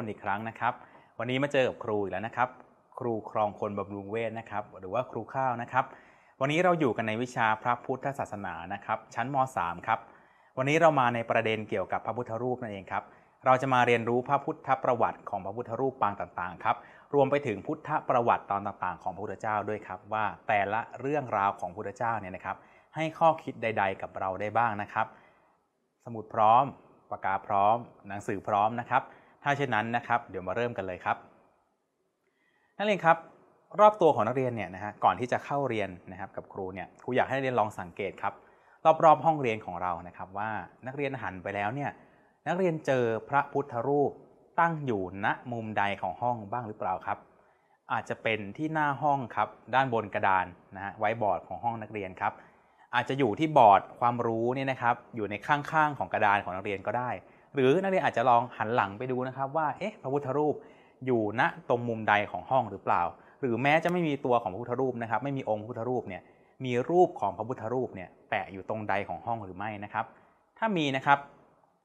คนอีกครั้งนะครับ วันนี้มาเจอกับครูอีกแล้วนะครับ ครูครองคนบำรุงเวทนะครับ หรือว่าครูข้าวนะครับ วันนี้เราอยู่กันในวิชาพระพุทธศาสนานะครับ ชั้นม .3 ครับ วันนี้เรามาในประเด็นเกี่ยวกับพระพุทธรูปนั่นเองครับ เราจะมาเรียนรู้พระพุทธประวัติของพระพุทธรูปปางต่างๆ ครับ รวมไปถึงพุทธประวัติตอนต่างๆ ของพระพุทธเจ้าด้วยครับ ว่าแต่ละเรื่องราวของพระพุทธเจ้าเนี่ยนะครับ ให้ข้อคิดใด ๆกับเราได้บ้างนะครับ สมุดพร้อม ปากกาพร้อม หนังสือพร้อมนะครับถ้าเช่นนั้นนะครับเดี๋ยวมาเริ่มกันเลยครับ นักเรียนครับรอบตัวของนักเรียนเนี่ยนะฮะก่อนที่จะเข้าเรียนนะครับกับครูเนี่ยครูอยากให้นักเรียนลองสังเกตครับรอบๆห้องเรียนของเรานะครับ ว่านักเรียนหันไปแล้วเนี่ยนักเรียนเจอพระพุทธรูปตั้งอยู่ณมุมใดของห้องบ้างหรือเปล่าครับ อาจจะเป็นที่หน้าห้องครับด้านบนกระดานนะฮะไว้บอร์ดของห้องนักเรียนครับ อาจจะอยู่ที่บอร์ดความรู้เนี่ยนะครับอยู่ในข้างๆของกระดานของนักเรียนก็ได้หรือนักเรียนอาจจะลองหันหลังไปดูนะครับว่าเอ๊ะพระพุทธรูปอยู่ณตรงมุมใดของห้องหรือเปล่า หรือแม้จะไม่มีตัวของพระพุทธรูปนะครับไม่มีองค์พระพุทธรูปเนี่ยมีรูปของพระพุทธรูปเนี่ยแปะอยู่ตรงใดของห้องหรือไม่นะครับ ถ้ามีนะครับ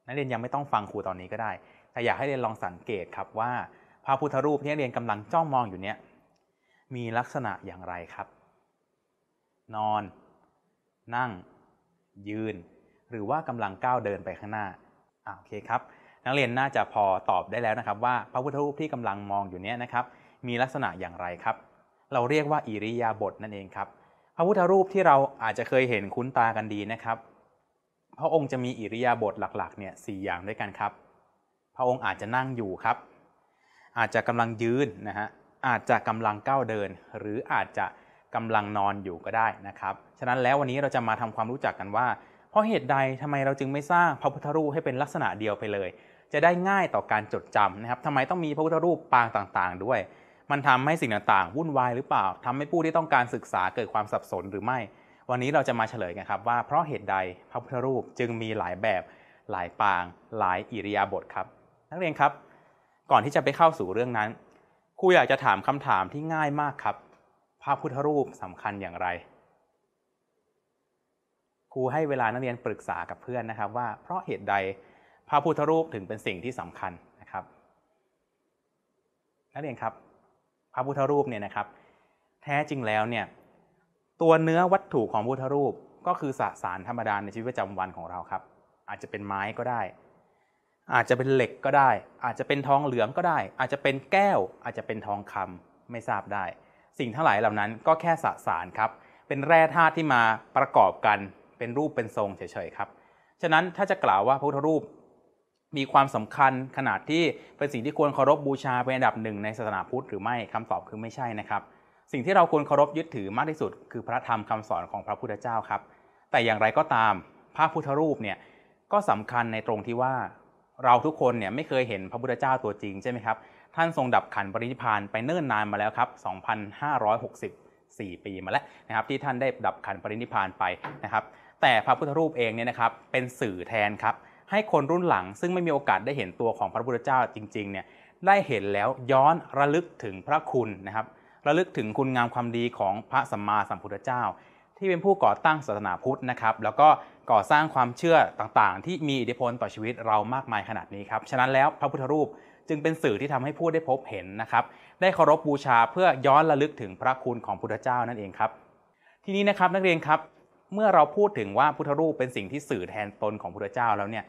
นักเรียนยังไม่ต้องฟังครูตอนนี้ก็ได้ แต่อยากให้เรียนลองสังเกตครับว่าพระพุทธรูปที่นักเรียนกำลังจ้องมองอยู่เนี่ยมีลักษณะอย่างไรครับ นอน นั่ง ยืน หรือว่ากำลังก้าวเดินไปข้างหน้าโอเคครับนักเรียนน่าจะพอตอบได้แล้วนะครับว่า พระพุทธรูปที่กำลังมองอยู่เนี้ยนะครับมีลักษณะอย่างไรครับ เราเรียกว่าอิริยาบถนั่นเองครับพระพุทธรูปที่เราอาจจะเคยเห็นคุ้นตากันดีนะครับพระองค์จะมีอิริยาบถหลักๆเนี่ยสอย่างด้วยกันครับ พระองค์อาจจะนั่งอยู่ครับ อาจจะกำลังยืนนะฮะอาจจะกำลังก้าวเดิน หรืออาจจะกำลังนอนอยู่ก็ได้นะครับฉะนั้นแล้ววันนี้เราจะมาทำความรู้จักกันว่าเพราะเหตุใดทำไมเราจึงไม่สร้างพระพุทธรูปให้เป็นลักษณะเดียวไปเลย จะได้ง่ายต่อการจดจำนะครับทำไมต้องมีพระพุทธรูปปางต่าง ๆด้วย มันทำให้สิ่งต่างๆวุ่นวายหรือเปล่า ทำให้ผู้ที่ต้องการศึกษาเกิดความสับสนหรือไม่ วันนี้เราจะมาเฉลยกันครับว่าเพราะเหตุใดพระพุทธรูปจึงมีหลายแบบหลายปาง หลายอิริยาบถครับ นักเรียนครับก่อนที่จะไปเข้าสู่เรื่องนั้นครูอยากจะถามคำถามที่ง่ายมากครับพระพุทธรูปสำคัญอย่างไรครูให้เวลานักเรียนปรึกษากับเพื่อนนะครับ ว่าเพราะเหตุใดพระพุทธรูปถึงเป็นสิ่งที่สำคัญนะครับนักเรียนครับ พระพุทธรูปเนี่ยนะครับ แท้จริงแล้วเนี่ยตัวเนื้อวัตถุของพุทธรูป ก็คือสสารธรรมดาในชีวิตประจำวันของเราครับ อาจจะเป็นไม้ก็ได้ อาจจะเป็นเหล็กก็ได้ อาจจะเป็นทองเหลืองก็ได้ อาจจะเป็นแก้วอาจจะเป็นทองคำไม่ทราบได้ สิ่งทั้งหลายเหล่านั้นก็แค่สสารครับ เป็นแร่ธาตุที่มาประกอบกันเป็นรูปเป็นทรงเฉยๆครับ ฉะนั้นถ้าจะกล่าวว่าพระพุทธรูปมีความสำคัญขนาดที่ เป็นสิ่งที่ควรเคารพบบูชาเป็นอันดับหนึ่งในศาสนาพุทธหรือไม่คำตอบคือไม่ใช่นะครับ สิ่งที่เราควรเคารพยึดถือมากที่สุด คือพระธรรมคำสอนของพระพุทธเจ้าครับ แต่อย่างไรก็ตาม พระพุทธรูปเนี่ยก็สำคัญในตรงที่ว่าเราทุกคนเนี่ยไม่เคยเห็นพระพุทธเจ้าตัวจริงใช่ไหมครับ ท่านทรงดับขันปรินิพานไปเนิ่นนานมาแล้วครับ 2560 4 ปีมาแล้วนะครับที่ท่านได้ดับ ขัน ปรินิพานไปนะครับ แต่พระพุทธรูปเองเนี่ยนะครับเป็นสื่อแทนครับให้คนรุ่น หลังซึ่งไม่มีโอกาสได้เห็นตัวของพระพุทธเจ้าจริงๆเนี่ยได้เห็นแล้วย้อนระลึกถึงพระคุณนะครับ ระลึกถึงคุณงามความดีของพระสัมมาสัมพุทธเจ้า ที่เป็นผู้ก่อตั้งศาสนาพุทธนะครับแล้วก็ก่อสร้างความเชื่อต่างๆ ที่มีอิทธิพลต่อชีวิตเรามากมายขนาดนี้ครับฉะนั้นแล้วพระพุทธรูปจึงเป็นสื่อที่ทำให้ผู้ได้พบเห็นนะครับได้เคารพบบูชาเพื่อย้อนระลึกถึงพระคุณของพุทธเจ้านั่นเองครับทีนี้นะครับนักเรียนครับ เมื่อเราพูดถึงว่าพุทธรูปเป็นสิ่งที่สื่อแทนตนของพุทธเจ้าแล้วเนี่ย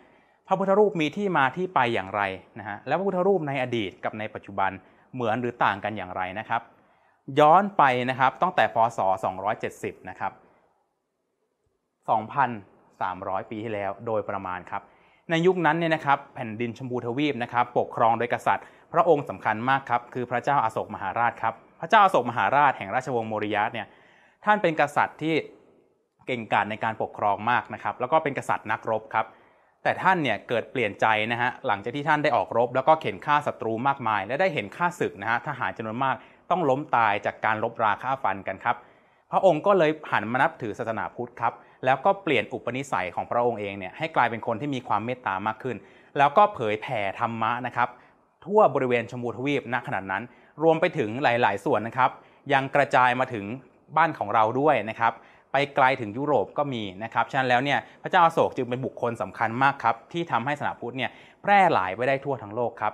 พระพุทธรูปมีที่มาที่ไปอย่างไรนะฮะแล้วพระพุทธรูปในอดีตกับในปัจจุบันเหมือนหรือต่างกันอย่างไรนะครับย้อนไปนะครับตั้งแต่พศ270นะครับ2,300 ปีที่แล้วโดยประมาณครับ ในยุคนั้นเนี่ยนะครับแผ่นดินชมพูทวีปนะครับปกครองโดยกษัตริย์พระองค์สำคัญมากครับ คือพระเจ้าอาโศกมหาราชครับ พระเจ้าอาโศกมหาราชแห่งราชวงศ์โมริยะเนี่ย ท่านเป็นกษัตริย์ที่เก่งกาจในการปกครองมากนะครับ แล้วก็เป็นกษัตริย์นักรบครับ แต่ท่านเนี่ยเกิดเปลี่ยนใจนะฮะ หลังจากที่ท่านได้ออกรบ แล้วก็เข็นฆ่าศัตรูมากมาย และได้เห็นฆ่าศึกนะฮะ ทหารจำนวนมากต้องล้มตายจากการลบราฆ่าฟันกันครับ พระองค์ก็เลยหันมานับถือศาสนาพุทธครับ แล้วก็เปลี่ยนอุปนิสัยของพระองค์เองเนี่ยให้กลายเป็นคนที่มีความเมตตามากขึ้น แล้วก็เผยแผ่ธรรมะนะครับทั่วบริเวณชมพูทวีปณขณะนั้น รวมไปถึงหลาย ๆ ส่วนนะครับ ยังกระจายมาถึงบ้านของเราด้วยนะครับ ไปไกลถึงยุโรปก็มีนะครับ ฉะนั้นแล้วเนี่ยพระเจ้าอโศกจึงเป็นบุคคลสำคัญมากครับที่ทำให้ศาสนาพุทธเนี่ยแพร่หลายไปได้ทั่วทั้งโลกครับ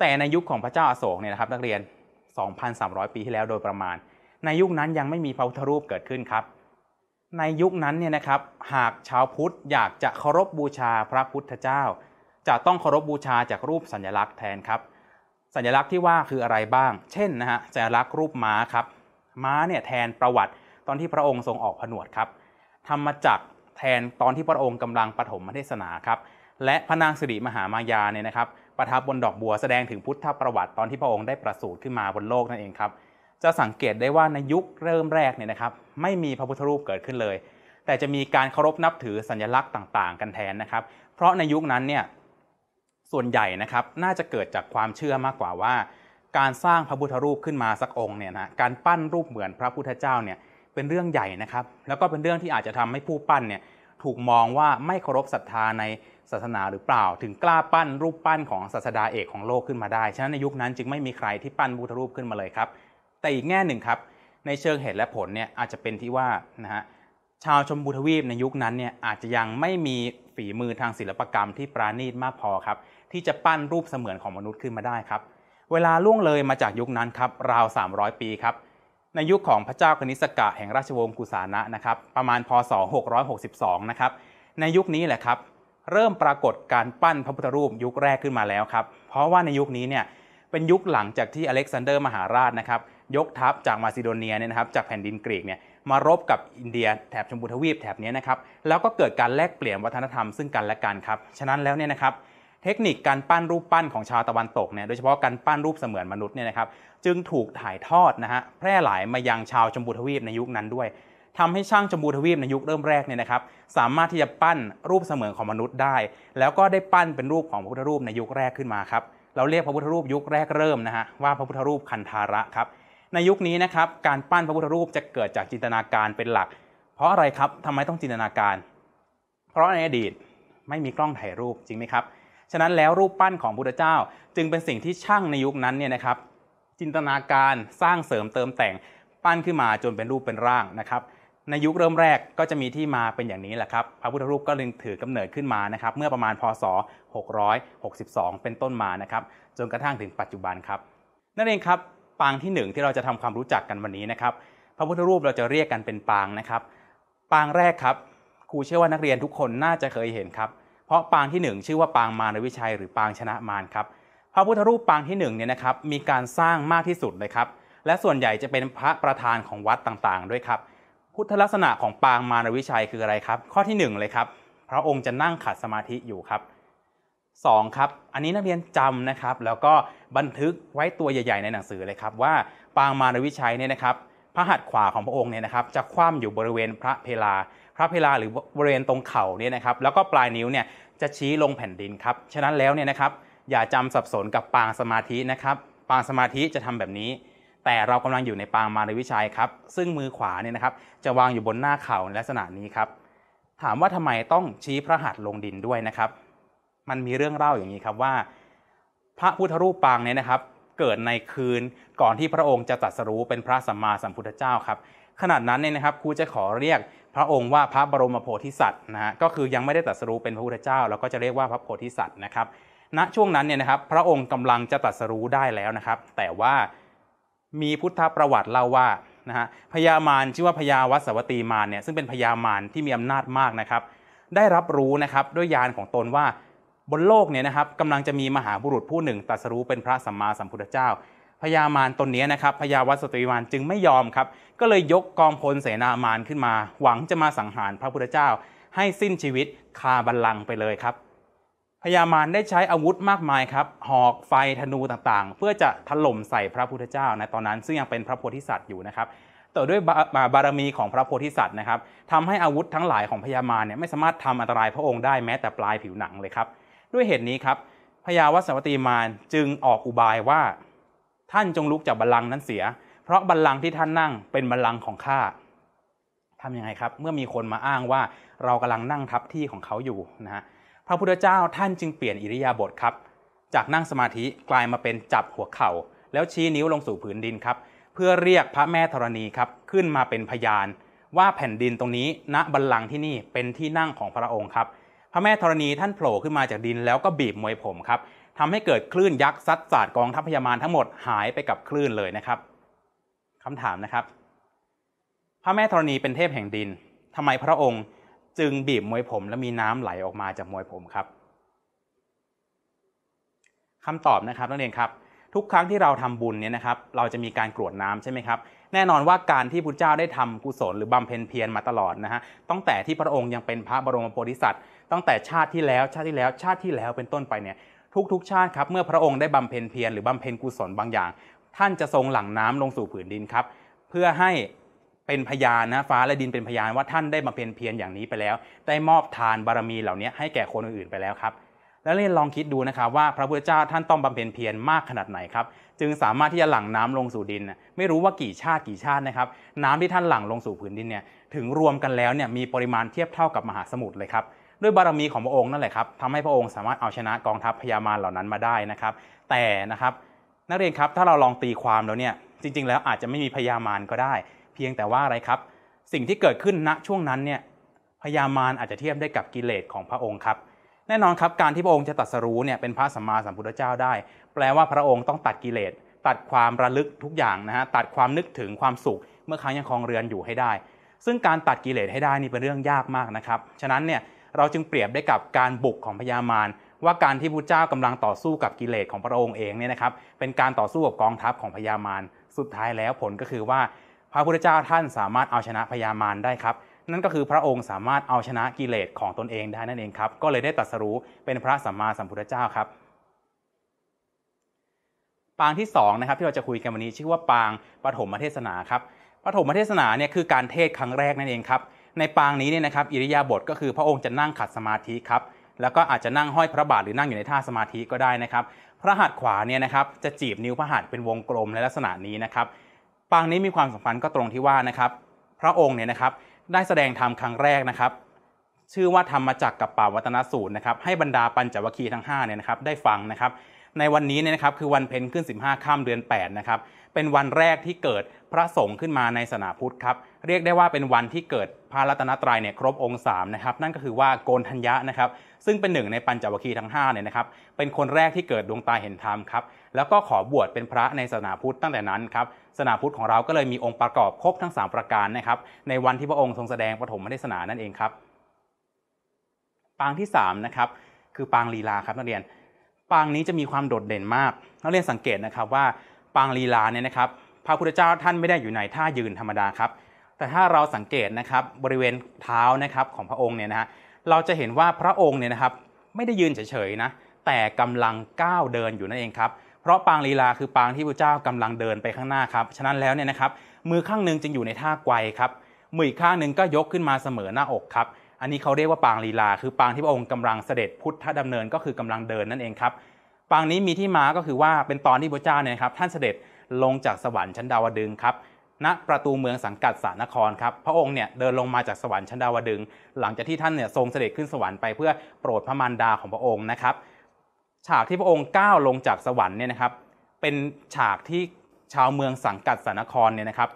แต่ในยุคของพระเจ้าอโศกเนี่ยนะครับนักเรียน 2,300 ปีที่แล้วโดยประมาณ ในยุคนั้นยังไม่มีพระพุทธรูปเกิดขึ้นครับ ในยุคนั้นเนี่ยนะครับหากชาวพุทธอยากจะเคารพบบูชาพระพุทธเจ้าจะต้องเคารพบบูชาจากรูปสัญลักษณ์แทนครับ สัญลักษณ์ที่ว่าคืออะไรบ้าง เช่น นะฮะ สัญลักษณ์รูปม้าครับ ม้าเนี่ยแทนประวัติตอนที่พระองค์ทรงออกผนวดครับ ธรรมจักรแทนตอนที่พระองค์กำลังปฐมมเทศนาครับ และพระนางสิริมหามายาเนี่ยนะครับ ประทับบนดอกบัวแสดงถึงพุทธประวัติตอนที่พระองค์ได้ประสูติขึ้นมาบนโลกนั่นเองครับ จะสังเกตได้ว่าในยุคเริ่มแรกเนี่ยนะครับ ไม่มีพระพุทธรูปเกิดขึ้นเลย แต่จะมีการเคารพนับถือสัญลักษณ์ต่างๆกันแทนนะครับ เพราะในยุคนั้นเนี่ยส่วนใหญ่นะครับน่าจะเกิดจากความเชื่อมากกว่าว่า การสร้างพระพุทธรูปขึ้นมาสักองค์เนี่ยนะการปั้นรูปเหมือนพระพุทธเจ้าเนี่ยเป็นเรื่องใหญ่นะครับ แล้วก็เป็นเรื่องที่อาจจะทำให้ผู้ปั้นเนี่ยถูกมองว่าไม่เคารพศรัทธาในศาสนาหรือเปล่าถึงกล้าปั้นรูปปั้นของศาสดาเอกของโลกขึ้นมาได้ ฉะนั้นในยุคนั้นจึงไม่มีใครที่ปั้นพุทธรูปขึ้นมาเลยครับ แต่อีกแง่หนึ่งครับในเชิงเหตุและผลเนี่ยอาจจะเป็นที่ว่านะฮะชาวชมพูทวีปในยุคนั้นเนี่ยอาจจะยังไม่มีฝีมือทางศิลปกรรมที่ปราณีตมากพอครับที่จะปั้นรูปเสมือนของมนุษย์ขึ้นมาได้ครับ เวลาล่วงเลยมาจากยุคนั้นครับ ราว 300 ปีครับ ในยุคของพระเจ้าคณิสกะ แห่งราชวงศ์กุสานะนะครับประมาณพศ662นะครับ ในยุคนี้แหละครับเริ่มปรากฏการปั้นพระพุทธรูปยุคแรกขึ้นมาแล้วครับ เพราะว่าในยุคนี้เนี่ยเป็นยุคหลังจากที่อเล็กซานเดอร์มหาราชนะครับ ยกทัพจากมาซิโดเนียเนี่ยนะครับจากแผ่นดินกรีกเนี่ยมารบกับอินเดียแถบชมพูทวีปแถบนี้นะครับ แล้วก็เกิดการแลกเปลี่ยนวัฒนธรรมซึ่งกันและกันครับ ฉะนั้นแล้วเนี่ยนะครับเทคนิคการปั้นรูปปั้นของชาวตะวันตกเนี่ยโดยเฉพาะการปั้นรูปเสมือนมนุษย์เนี่ยนะครับ จึงถูกถ่ายทอดนะฮะแพร่หลายมายังชาวจมบูทวีปในยุคนั้นด้วย ทำให้ช่างจมบูทวีปในยุคเริ่มแรกเนี่ยนะครับ สามารถที่จะปั้นรูปเสมือนของมนุษย์ได้ แล้วก็ได้ปั้นเป็นรูปของพระพุทธรูปในยุคแรกขึ้นมาครับเราเรียกพระพุทธรูปยุคแรกเริ่มนะฮะว่า พระพุทธรูปคันธาระครับ ในยุคนี้นะครับการปั้นพระพุทธรูปจะเกิดจากจินตนาการเป็นหลัก เพราะอะไรครับทำไมต้องจินตนาการ เพราะในอดีตไม่มีกล้องถ่ายรูปจริงไหมครับฉะนั้นแล้วรูปปั้นของพุทธเจ้า จึงเป็นสิ่งที่ช่างในยุคนั้นเนี่ยนะครับจินตนาการสร้างเสริมเติมแต่งปั้นขึ้นมาจนเป็นรูปเป็นร่างนะครับในยุคเริ่มแรกก็จะมีที่มาเป็นอย่างนี้แหละครับพระพุทธรูปก็เลยถือกำเนิดขึ้นมานะครับเมื่อประมาณพศ 662 เป็นต้นมานะครับ จนกระทั่งถึงปัจจุบันครับนั่นเองครับปางที่ 1 ที่เราจะทำความรู้จักกันวันนี้นะครับพระพุทธรูปเราจะเรียกกันเป็นปางนะครับ ปางแรกครับครูเชื่อว่านักเรียนทุกคนน่าจะเคยเห็นครับเพราะปางที่ 1 ชื่อว่าปางมารวิชัยหรือปางชนะมารครับพระพุทธรูปปางที่1เนี่ยนะครับมีการสร้างมากที่สุดเลยครับและส่วนใหญ่จะเป็นพระประธานของวัดต่างๆ ด้วยครับพุทธลักษณะของปางมารวิชัยคืออะไรครับ ข้อที่1เลยครับพระองค์จะนั่งขัดสมาธิอยู่ครับ 2. ครับ อันนี้นักเรียนจำนะครับแล้วก็บันทึกไว้ตัวใหญ่ๆในหนังสือเลยครับว่าปางมารวิชัยเนี่ยนะครับ พระหัตถ์ขวาของพระองค์เนี่ยนะครับ จะคว่ำอยู่บริเวณพระเพลาพระเพลาหรือบริเวณตรงเข่าเนี่ยนะครับ แล้วก็ปลายนิ้วเนี่ยจะชี้ลงแผ่นดินครับ ฉะนั้นแล้วเนี่ยนะครับอย่าจำสับสนกับปางสมาธินะครับ ปางสมาธิจะทำแบบนี้ แต่เรากำลังอยู่ในปางมารวิชัยครับ ซึ่งมือขวาเนี่ยนะครับจะวางอยู่บนหน้าเข่าในลักษณะนี้ครับ ถามว่าทำไมต้องชี้พระหัตถ์ลงดินด้วยนะครับ มันมีเรื่องเล่าอย่างนี้ครับว่า พระพุทธรูปปางเนี่ยนะครับ เกิดในคืนก่อนที่พระองค์จะตรัสรู้เป็นพระสัมมาสัมพุทธเจ้าครับ ขนาดนั้นเนี่ยนะครับครูจะขอเรียกพระองค์ว่าพระบรมโพธิสัตว์นะฮะก็คือยังไม่ได้ตรัสรู้เป็นพระพุทธเจ้าเราก็จะเรียกว่าพระโพธิสัตว์นะครับ ณช่วงนั้นเนี่ยนะครับพระองค์กำลังจะตรัสรู้ได้แล้วนะครับ แต่ว่ามีพุทธประวัติเล่าว่านะฮะพญามารชื่อว่าพญาวัสวัตีมารเนี่ยซึ่งเป็นพญามารที่มีอำนาจมากนะครับได้รับรู้นะครับด้วยญาณของตนว่าบนโลกเนี่ยนะครับกำลังจะมีมหาบุรุษผู้หนึ่งตรัสรู้เป็นพระสัมมาสัมพุทธเจ้าพญามารตนนี้นะครับพญาวัสตรีมารจึงไม่ยอมครับ ก็เลยยกกองพลเสนา มารขึ้นมา หวังจะมาสังหารพระพุทธเจ้า ให้สิ้นชีวิตคาบัลลังก์ไปเลยครับพญามารได้ใช้อาวุธมากมายครับ หอกไฟธนูต่างๆ เพื่อจะถล่มใส่พระพุทธเจ้าในตอนนั้น ซึ่งยังเป็นพระโพธิสัตว์อยู่นะครับแต่ด้วยบารมีของพระโพธิสัตว์นะครับทำให้อาวุธทั้งหลายของพญามารเนี่ยไม่สามารถทำอันตรายพระองค์ได้แม้แต่ปลายผิวหนังเลยครับ ด้วยเหตุนี้ครับพญาวัสวตีมารจึงออกอุบายว่าท่านจงลุกจากบัลลังก์นั้นเสีย เพราะบัลลังก์ที่ท่านนั่งเป็นบัลลังก์ของข้าทำยังไงครับ เมื่อมีคนมาอ้างว่าเรากำลังนั่งทับที่ของเขาอยู่นะฮะ พระพุทธเจ้าท่านจึงเปลี่ยนอิริยาบถครับ จากนั่งสมาธิกลายมาเป็นจับหัวเข่า แล้วชี้นิ้วลงสู่ผืนดินครับ เพื่อเรียกพระแม่ธรณีครับขึ้นมาเป็นพยาน ว่าแผ่นดินตรงนี้ ณบัลลังก์ที่นี่เป็นที่นั่งของพระองค์ครับ พระแม่ธรณีท่านโผล่ขึ้นมาจากดินแล้วก็บีบมวยผมครับทำให้เกิดคลื่นยักษ์ซัดสาดกองทัพพยามารทั้งหมดหายไปกับคลื่นเลยนะครับคำถามนะครับ พระแม่ธรณีเป็นเทพแห่งดิน ทำไมพระองค์จึงบีบมวยผม และมีน้ำไหลออกมาจากมวยผมครับ คำตอบนะครับนักเรียนครับ ทุกครั้งที่เราทำบุญเนี่ยนะครับ เราจะมีการกรวดน้ำใช่ไหมครับแน่นอนว่าการที่พุทธเจ้าได้ทำกุศลหรือบำเพ็ญเพียรมาตลอดนะฮะตั้งแต่ที่พระองค์ยังเป็นพระบรมโพธิสัตว์ตั้งแต่ชาติที่แล้วชาติที่แล้วชาติที่แล้วเป็นต้นไปเนี่ยทุกๆชาติครับเมื่อพระองค์ได้บำเพ็ญเพียรหรือบำเพ็ญกุศลบางอย่าง ท่านจะทรงหลั่งน้ำลงสู่ผืนดินครับ เพื่อให้เป็นพยานนะฟ้าและดินเป็นพยานว่าท่านได้บำเพ็ญเพียรอย่างนี้ไปแล้วได้มอบทานบารมีเหล่านี้ให้แก่คนอื่นๆไปแล้วครับ แล้วเียนลองคิดดูนะครับ ว่าพระพุทธเจ้าท่านต้องบำเพ็ญเพียรมากขนาดไหนครับ จึงสามารถที่จะหลั่งน้ำลงสู่ดินไม่รู้ว่ากี่ชาติกี่ชาตินะครับน้ำที่ท่านหลั่งลงสู่ผืนดินเนี่ยถึงรวมกันแล้วเนี่ยมีปริมาณเทียบเท่ากับมหาสมุทรเลยครับด้วยบารมีของพระองค์นั่นแหละครับทำให้พระองค์สามารถเอาชนะกองทัพพญามารเหล่านั้นมาได้นะครับ แต่นะครับ นักเรียนครับ ถ้าเราลองตีความแล้วเนี่ย จริงๆแล้วอาจจะไม่มีพญามาร ก็ได้ เพียงแต่ว่าอะไรครับ สิ่งที่เกิดขึ้นณช่วงนั้นเนี่ย พญามารอาจจะเทียบได้กับกิเลสของพระองค์ครับ แน่นอนครับการที่พระองค์จะตัดสรู้เนี่ยเป็นพระสัมมาสัมพุทธเจ้าได้ แปลว่าพระองค์ต้องตัดกิเลสตัดความระลึกทุกอย่างนะฮะตัดความนึกถึงความสุข เมื่อครั้งยังครองเรือนอยู่ให้ได้ ซึ่งการตัดกิเลสให้ได้นี่เป็นเรื่องยากมากนะครับฉะนั้นเนี่ยเราจึงเปรียบได้กับการบุกของพญามารว่าการที่พระเจ้ากำลังต่อสู้กับกิเลสของพระองค์เองเนี่ยนะครับ เป็นการต่อสู้กับกองทัพของพญามารสุดท้ายแล้วผลก็คือว่า พระพุทธเจ้าท่านสามารถเอาชนะพญามารได้ครับ นั่นก็คือพระองค์สามารถเอาชนะกิเลสของตนเองได้นั่นเองครับ ก็เลยได้ตรัสรู้เป็นพระสัมมาสัมพุทธเจ้าครับ ปางที่ 2 นะครับที่เราจะคุยกันวันนี้ชื่อว่าปางปฐมเทศนาครับปฐมเทศนาเนี่ยคือการเทศครั้งแรกนั่นเองครับในปางนี้เนี่ยนะครับอิริยาบถก็คือพระองค์จะนั่งขัดสมาธิครับ แล้วก็อาจจะนั่งห้อยพระบาทหรือนั่งอยู่ในท่าสมาธิก็ได้นะครับ พระหัตถ์ขวาเนี่ยนะครับจะจีบนิ้วพระหัตถ์เป็นวงกลมในลักษณะนี้นะครับ ปางนี้มีความสำคัญก็ตรงที่ว่านะครับ พระองค์เนี่ยนะครับได้แสดงธรรมครั้งแรกนะครับ ชื่อว่าธรรมจักรกับป่าวัตนสูตรนะครับให้บรรดาปัญจวัคคีย์ทั้ง5เนี่ยนะครับได้ฟังนะครับในวันนี้เนี่ยนะครับคือวันเพ็ญขึ้น 15ข้ามเดือน8นะครับเป็นวันแรกที่เกิดพระสงฆ์ขึ้นมาในศาสนาพุทธครับเรียกได้ว่าเป็นวันที่เกิดพระรัตนตรัยเนี่ยครบองค์3นะครับนั่นก็คือว่าโกนทัญญะนะครับซึ่งเป็นหนึ่งในปัญจวัคคีย์ทั้ง5เนี่ยนะครับเป็นคนแรกที่เกิดดวงตาเห็นธรรมครับแล้วก็ขอบวชเป็นพระในศาสนาพุทธตั้งแต่นั้นครับศาสนาพุทธของเราก็เลยมีองค์ประกอบครบทั้ง 3 ประการนะครับในวันที่พระองค์ทรงแสดงปฐมเทศนานั่นเองครับ ปางที่3นะครับคือปางลีลาครับนักเรียนปางนี้จะมีความโดดเด่นมากนักเรียนสังเกตนะครับว่าปางลีลาเนี่ยนะครับพระพุทธเจ้าท่านไม่ได้อยู่ในท่ายืนธรรมดาครับ แต่ถ้าเราสังเกตนะครับบริเวณเท้านะครับของพระองค์เนี่ยนะฮะเราจะเห็นว่าพระองค์เนี่ยนะครับไม่ได้ยืนเฉยๆนะ แต่กำลังก้าวเดินอยู่นั่นเองครับ เพราะปางลีลาคือปางที่พระเจ้ากำลังเดินไปข้างหน้าครับ ฉะนั้นแล้วเนี่ยนะครับมือข้างหนึ่งจึงอยู่ในท่าไกวครับ มืออีกข้างหนึ่งก็ยกขึ้นมาเสมอหน้าอกครับอันนี้เขาเรียกว่าปางลีลาคือปางที่พระองค์กำลังเสด็จพุทธดำเนินก็คือกำลังเดินนั่นเองครับปางนี้มีที่มาก็คือว่าเป็นตอนที่พระเจ้าเนี่ยครับ ท่านเสด็จลงจากสวรรค์ชั้นดาวดึงครับณประตูเมืองสังกัดสานครครับพระองค์เนี่ยเดินลงมาจากสวรรค์ชั้นดาวดึงหลังจากที่ท่านเนี่ยทรงเสด็จขึ้นสวรรค์ไปเพื่อโปรดพระมารดาของพระองค์นะครับ ฉากที่พระองค์ก้าวลงจากสวรรค์เนี่ยนะครับเป็นฉากที่ชาวเมืองสังกัดสานครเนี่ยนะครับ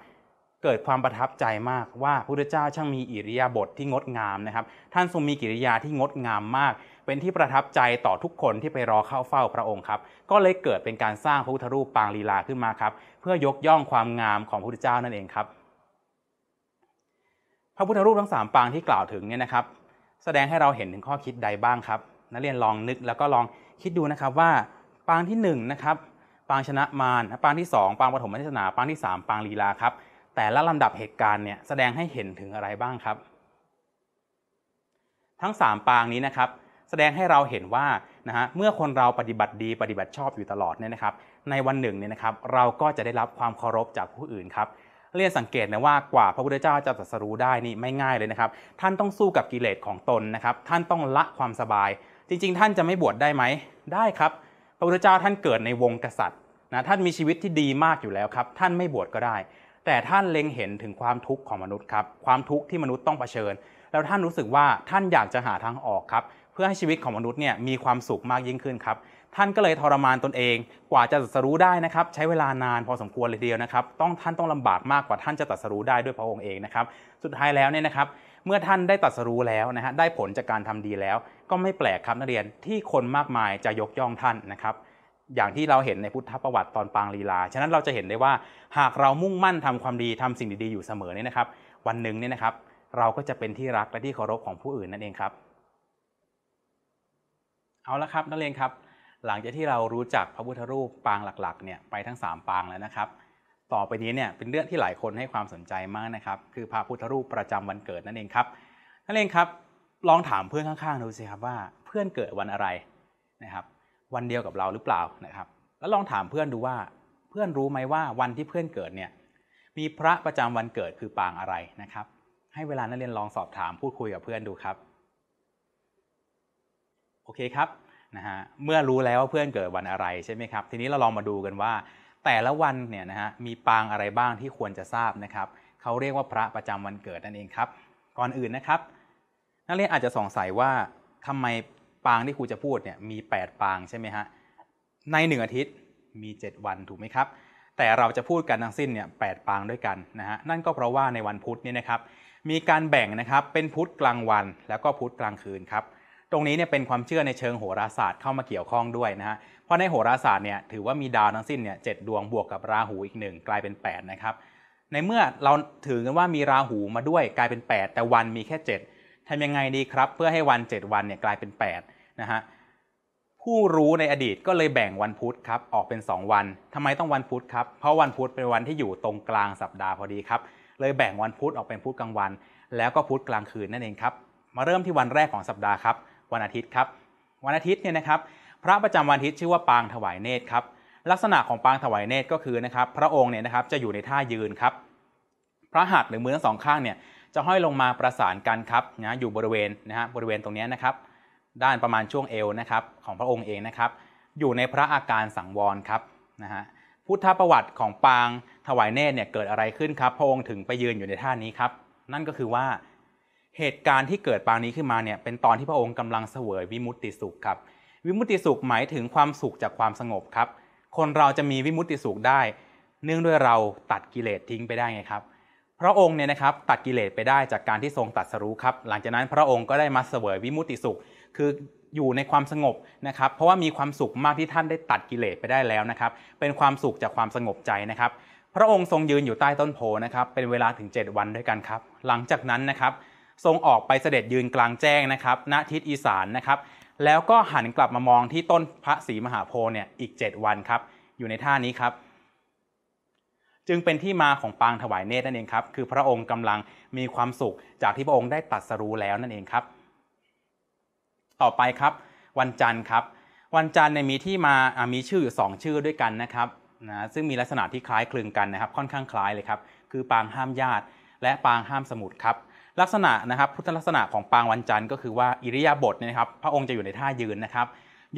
เกิดความประทับใจมากว่าพระพุทธเจ้าช่างมีอิริยาบถทที่งดงามนะครับท่านทรงมีกิริยาที่งดงามมาก เป็นที่ประทับใจต่อทุกคนที่ไปรอเข้าเฝ้าพระองค์ครับก็เลยเกิดเป็นการสร้าง พระพุทธรูปปางลีลาขึ้นมาครับเพื่อยกย่องความงามของพระพุทธเจ้านั่นเองครับพระพุทธรูปทั้ง3ปางที่กล่าวถึงเนี่ยนะครับแสดงให้เราเห็นถึงข้อคิดใดบ้างครับนักเรียนลองนึกแล้วก็ลองคิดดูนะครับว่าปางที่1นนะครับปางชนะมารปางที่2ปางปฐมเทศนา ปางที่ 3 ปางลีลาครับแต่ละลำดับเหตุการณ์เนี่ยแสดงให้เห็นถึงอะไรบ้างครับ ทั้ง 3 ปางนี้นะครับแสดงให้เราเห็นว่านะฮะเมื่อคนเราปฏิบัติดีปฏิบัติชอบอยู่ตลอดเนี่ยนะครับในวันหนึ่งเนี่ยนะครับเราก็จะได้รับความเคารพจากผู้อื่นครับเรียนสังเกตนะว่ากว่าพระพุทธเจ้าจะตรัสรู้ได้นี่ไม่ง่ายเลยนะครับท่านต้องสู้กับกิเลสของตนนะครับท่านต้องละความสบาย จริงๆ ท่านจะไม่บวชได้ไหมได้ครับพระพุทธเจ้าท่านเกิดในวงกษัตริย์นะท่านมีชีวิตที่ดีมากอยู่แล้วครับท่านไม่บวชก็ได้แต่ท่านเล็งเห็นถึงความทุกข์ของมนุษย์ครับ ความทุกข์ที่มนุษย์ต้องเผชิญ แล้วท่านรู้สึกว่าท่านอยากจะหาทางออกครับ เพื่อให้ชีวิตของมนุษย์เนี่ยมีความสุขมากยิ่งขึ้นครับ ท่านก็เลยทรมานตนเอง กว่าจะตรัสรู้ได้นะครับใช้เวลานานพอสมควรเลยเดียวนะครับ ต้องท่านต้องลำบากมากกว่าท่านจะตรัสรู้ได้ด้วยพระองค์เองนะครับ สุดท้ายแล้วเนี่ยนะครับเมื่อท่านได้ตรัสรู้แล้วนะฮะได้ผลจากการทำดีแล้ว ก็ไม่แปลกครับนักเรียนที่คนมากมายจะยกย่องท่านนะครับอย่างที่เราเห็นในพุทธประวัติตอนปางลีลา ฉะนั้นเราจะเห็นได้ว่าหากเรามุ่งมั่นทำความดีทำสิ่งดีๆอยู่เสมอเนี่ยนะครับ วันหนึ่งเนี่ยนะครับ เราก็จะเป็นที่รักและที่เคารพของผู้อื่นนั่นเองครับ เอาละครับนักเรียนครับ หลังจากที่เรารู้จักพระพุทธรูปปางหลักๆ เนี่ยไปทั้ง 3 ปางแล้วนะครับต่อไปนี้เนี่ยเป็นเรื่องที่หลายคนให้ความสนใจมากนะครับ คือพระพุทธรูปประจำวันเกิดนั่นเองครับ นักเรียนครับลองถามเพื่อนข้างๆดูสิครับว่าเพื่อนเกิดวันอะไรนะครับวันเดียวกับเราหรือเปล่านะครับ แล้วลองถามเพื่อนดูว่าเพื่อนรู้ไหมว่าวันที่เพื่อนเกิดเนี่ยมีพระประจำวันเกิดคือปางอะไรนะครับ ให้เวลานักเรียนลองสอบถามพูดคุยกับเพื่อนดูครับโอเคครับนะฮะเมื่อรู้แล้วว่าเพื่อนเกิดวันอะไรใช่ไหมครับทีนี้เราลองมาดูกันว่าแต่ละวันเนี่ยนะฮะมีปางอะไรบ้างที่ควรจะทราบนะครับเขาเรียกว่าพระประจำวันเกิดนั่นเองครับ ก่อนอื่นนะครับ นักเรียนอาจจะสงสัยว่าทำไมปางที่ครูจะพูดเนี่ยมี 8 ปางใช่ไหมฮะในหนึ่งอาทิตย์มี 7 วันถูกไหมครับแต่เราจะพูดกันทั้งสิ้นเนี่ยแปางด้วยกันนะฮะนั่นก็เพราะว่าในวันพุธนี่นะครับมีการแบ่งนะครับเป็นพุธกลางวัน แล้วก็พุธกลางคืนครับตรงนี้เนี่ยเป็นความเชื่อในเชิงโหราศาสตร์เข้ามาเกี่ยวข้องด้วยนะฮะเพราะในโหราศาสตร์เนี่ยถือว่ามีดาวทั้งสิ้นเนี่ยเดวงบวกกับราหูอีกหนึ่งกลายเป็น8นะครับในเมื่อเราถือกันว่ามีราหูมาด้วยกลายเป็น 8 แต่วันมีแค่7ทำยังไงดีครับเพื่อให้วัน 7 วันเนี่ยกลายเป็น 8นะฮะผู้รู้ในอดีตก็เลยแบ่งวันพุธครับออกเป็น2วันทำไมต้องวันพุธครับ เพราะวันพุธเป็นวันที่อยู่ตรงกลางสัปดาห์พอดีครับ เลยแบ่งวันพุธออกเป็นพุธกลางวัน แล้วก็พุธกลางคืนนั่นเองครับ มาเริ่มที่วันแรกของสัปดาห์ครับ วันอาทิตย์ครับ วันอาทิตย์เนี่ยนะครับพระประจำวันอาทิตย์ชื่อว่าปางถวายเนตรครับ ลักษณะของปางถวายเนตรก็คือนะครับพระองค์เนี่ยนะครับจะอยู่ในท่ายืนครับ พระหัตถ์หรือมือทั้งสองข้างเนี่ยจะห้อยลงมาประสานกันครับนะอยู่บริเวณนะฮะบริเวณตรงนี้นะครับด้านประมาณช่วงเอวนะครับของพระองค์เองนะครับอยู่ในพระอาการสังวรครับนะฮะพุทธประวัติของปางถวายเนตรเนี่ยเกิดอะไรขึ้นครับพระองค์ถึงไปยืนอยู่ในท่านี้ครับนั่นก็คือว่าเหตุการณ์ที่เกิดปางนี้ขึ้นมาเนี่ยเป็นตอนที่พระองค์กำลังเสวยวิมุตติสุขครับวิมุตติสุขหมายถึงความสุขจากความสงบครับคนเราจะมีวิมุตติสุขได้ เนื่องด้วยเราตัดกิเลสทิ้งไปได้ไงครับพระองค์เนี่ยนะครับตัดกิเลสไปได้จากการที่ทรงตัดสรู้ครับ หลังจากนั้นพระองค์ก็ได้มาเสวยวิมุตติสุขคืออยู่ในความสงบนะครับเพราะว่ามีความสุขมากที่ท่านได้ตัดกิเลสไปได้แล้วนะครับ เป็นความสุขจากความสงบใจนะครับ พระองค์ทรงยืนอยู่ใต้ต้นโพนะครับเป็นเวลาถึง 7 วันด้วยกันครับ หลังจากนั้นนะครับ ทรงออกไปเสด็จยืนกลางแจ้ง นะครับณทิศอีสานนะครับแล้วก็หันกลับมามองที่ต้นพระศรีมหาโพเนี่ยอีก 7 วันครับอยู่ในท่านี้ครับ จึงเป็นที่มาของปางถวายเนตรนั่นเองครับคือพระองค์กำลังมีความสุขจากที่พระองค์ได้ตัดสรู้แล้วนั่นเองครับต่อไปครับ วันจันทร์ครับ วันจันทร์ในมีที่มามีชื่ออยู่2ชื่อด้วยกันนะครับนะซึ่งมีลักษณะที่คล้ายคลึงกันนะครับ ค่อนข้างคล้ายเลยครับคือปางห้ามญาติและปางห้ามสมุดครับ ลักษณะนะครับพุทธลักษณะของปางวันจันทร์ก็คือว่าอิริยาบถเนี่ยนะครับ พระองค์จะอยู่ในท่ายืนนะครับ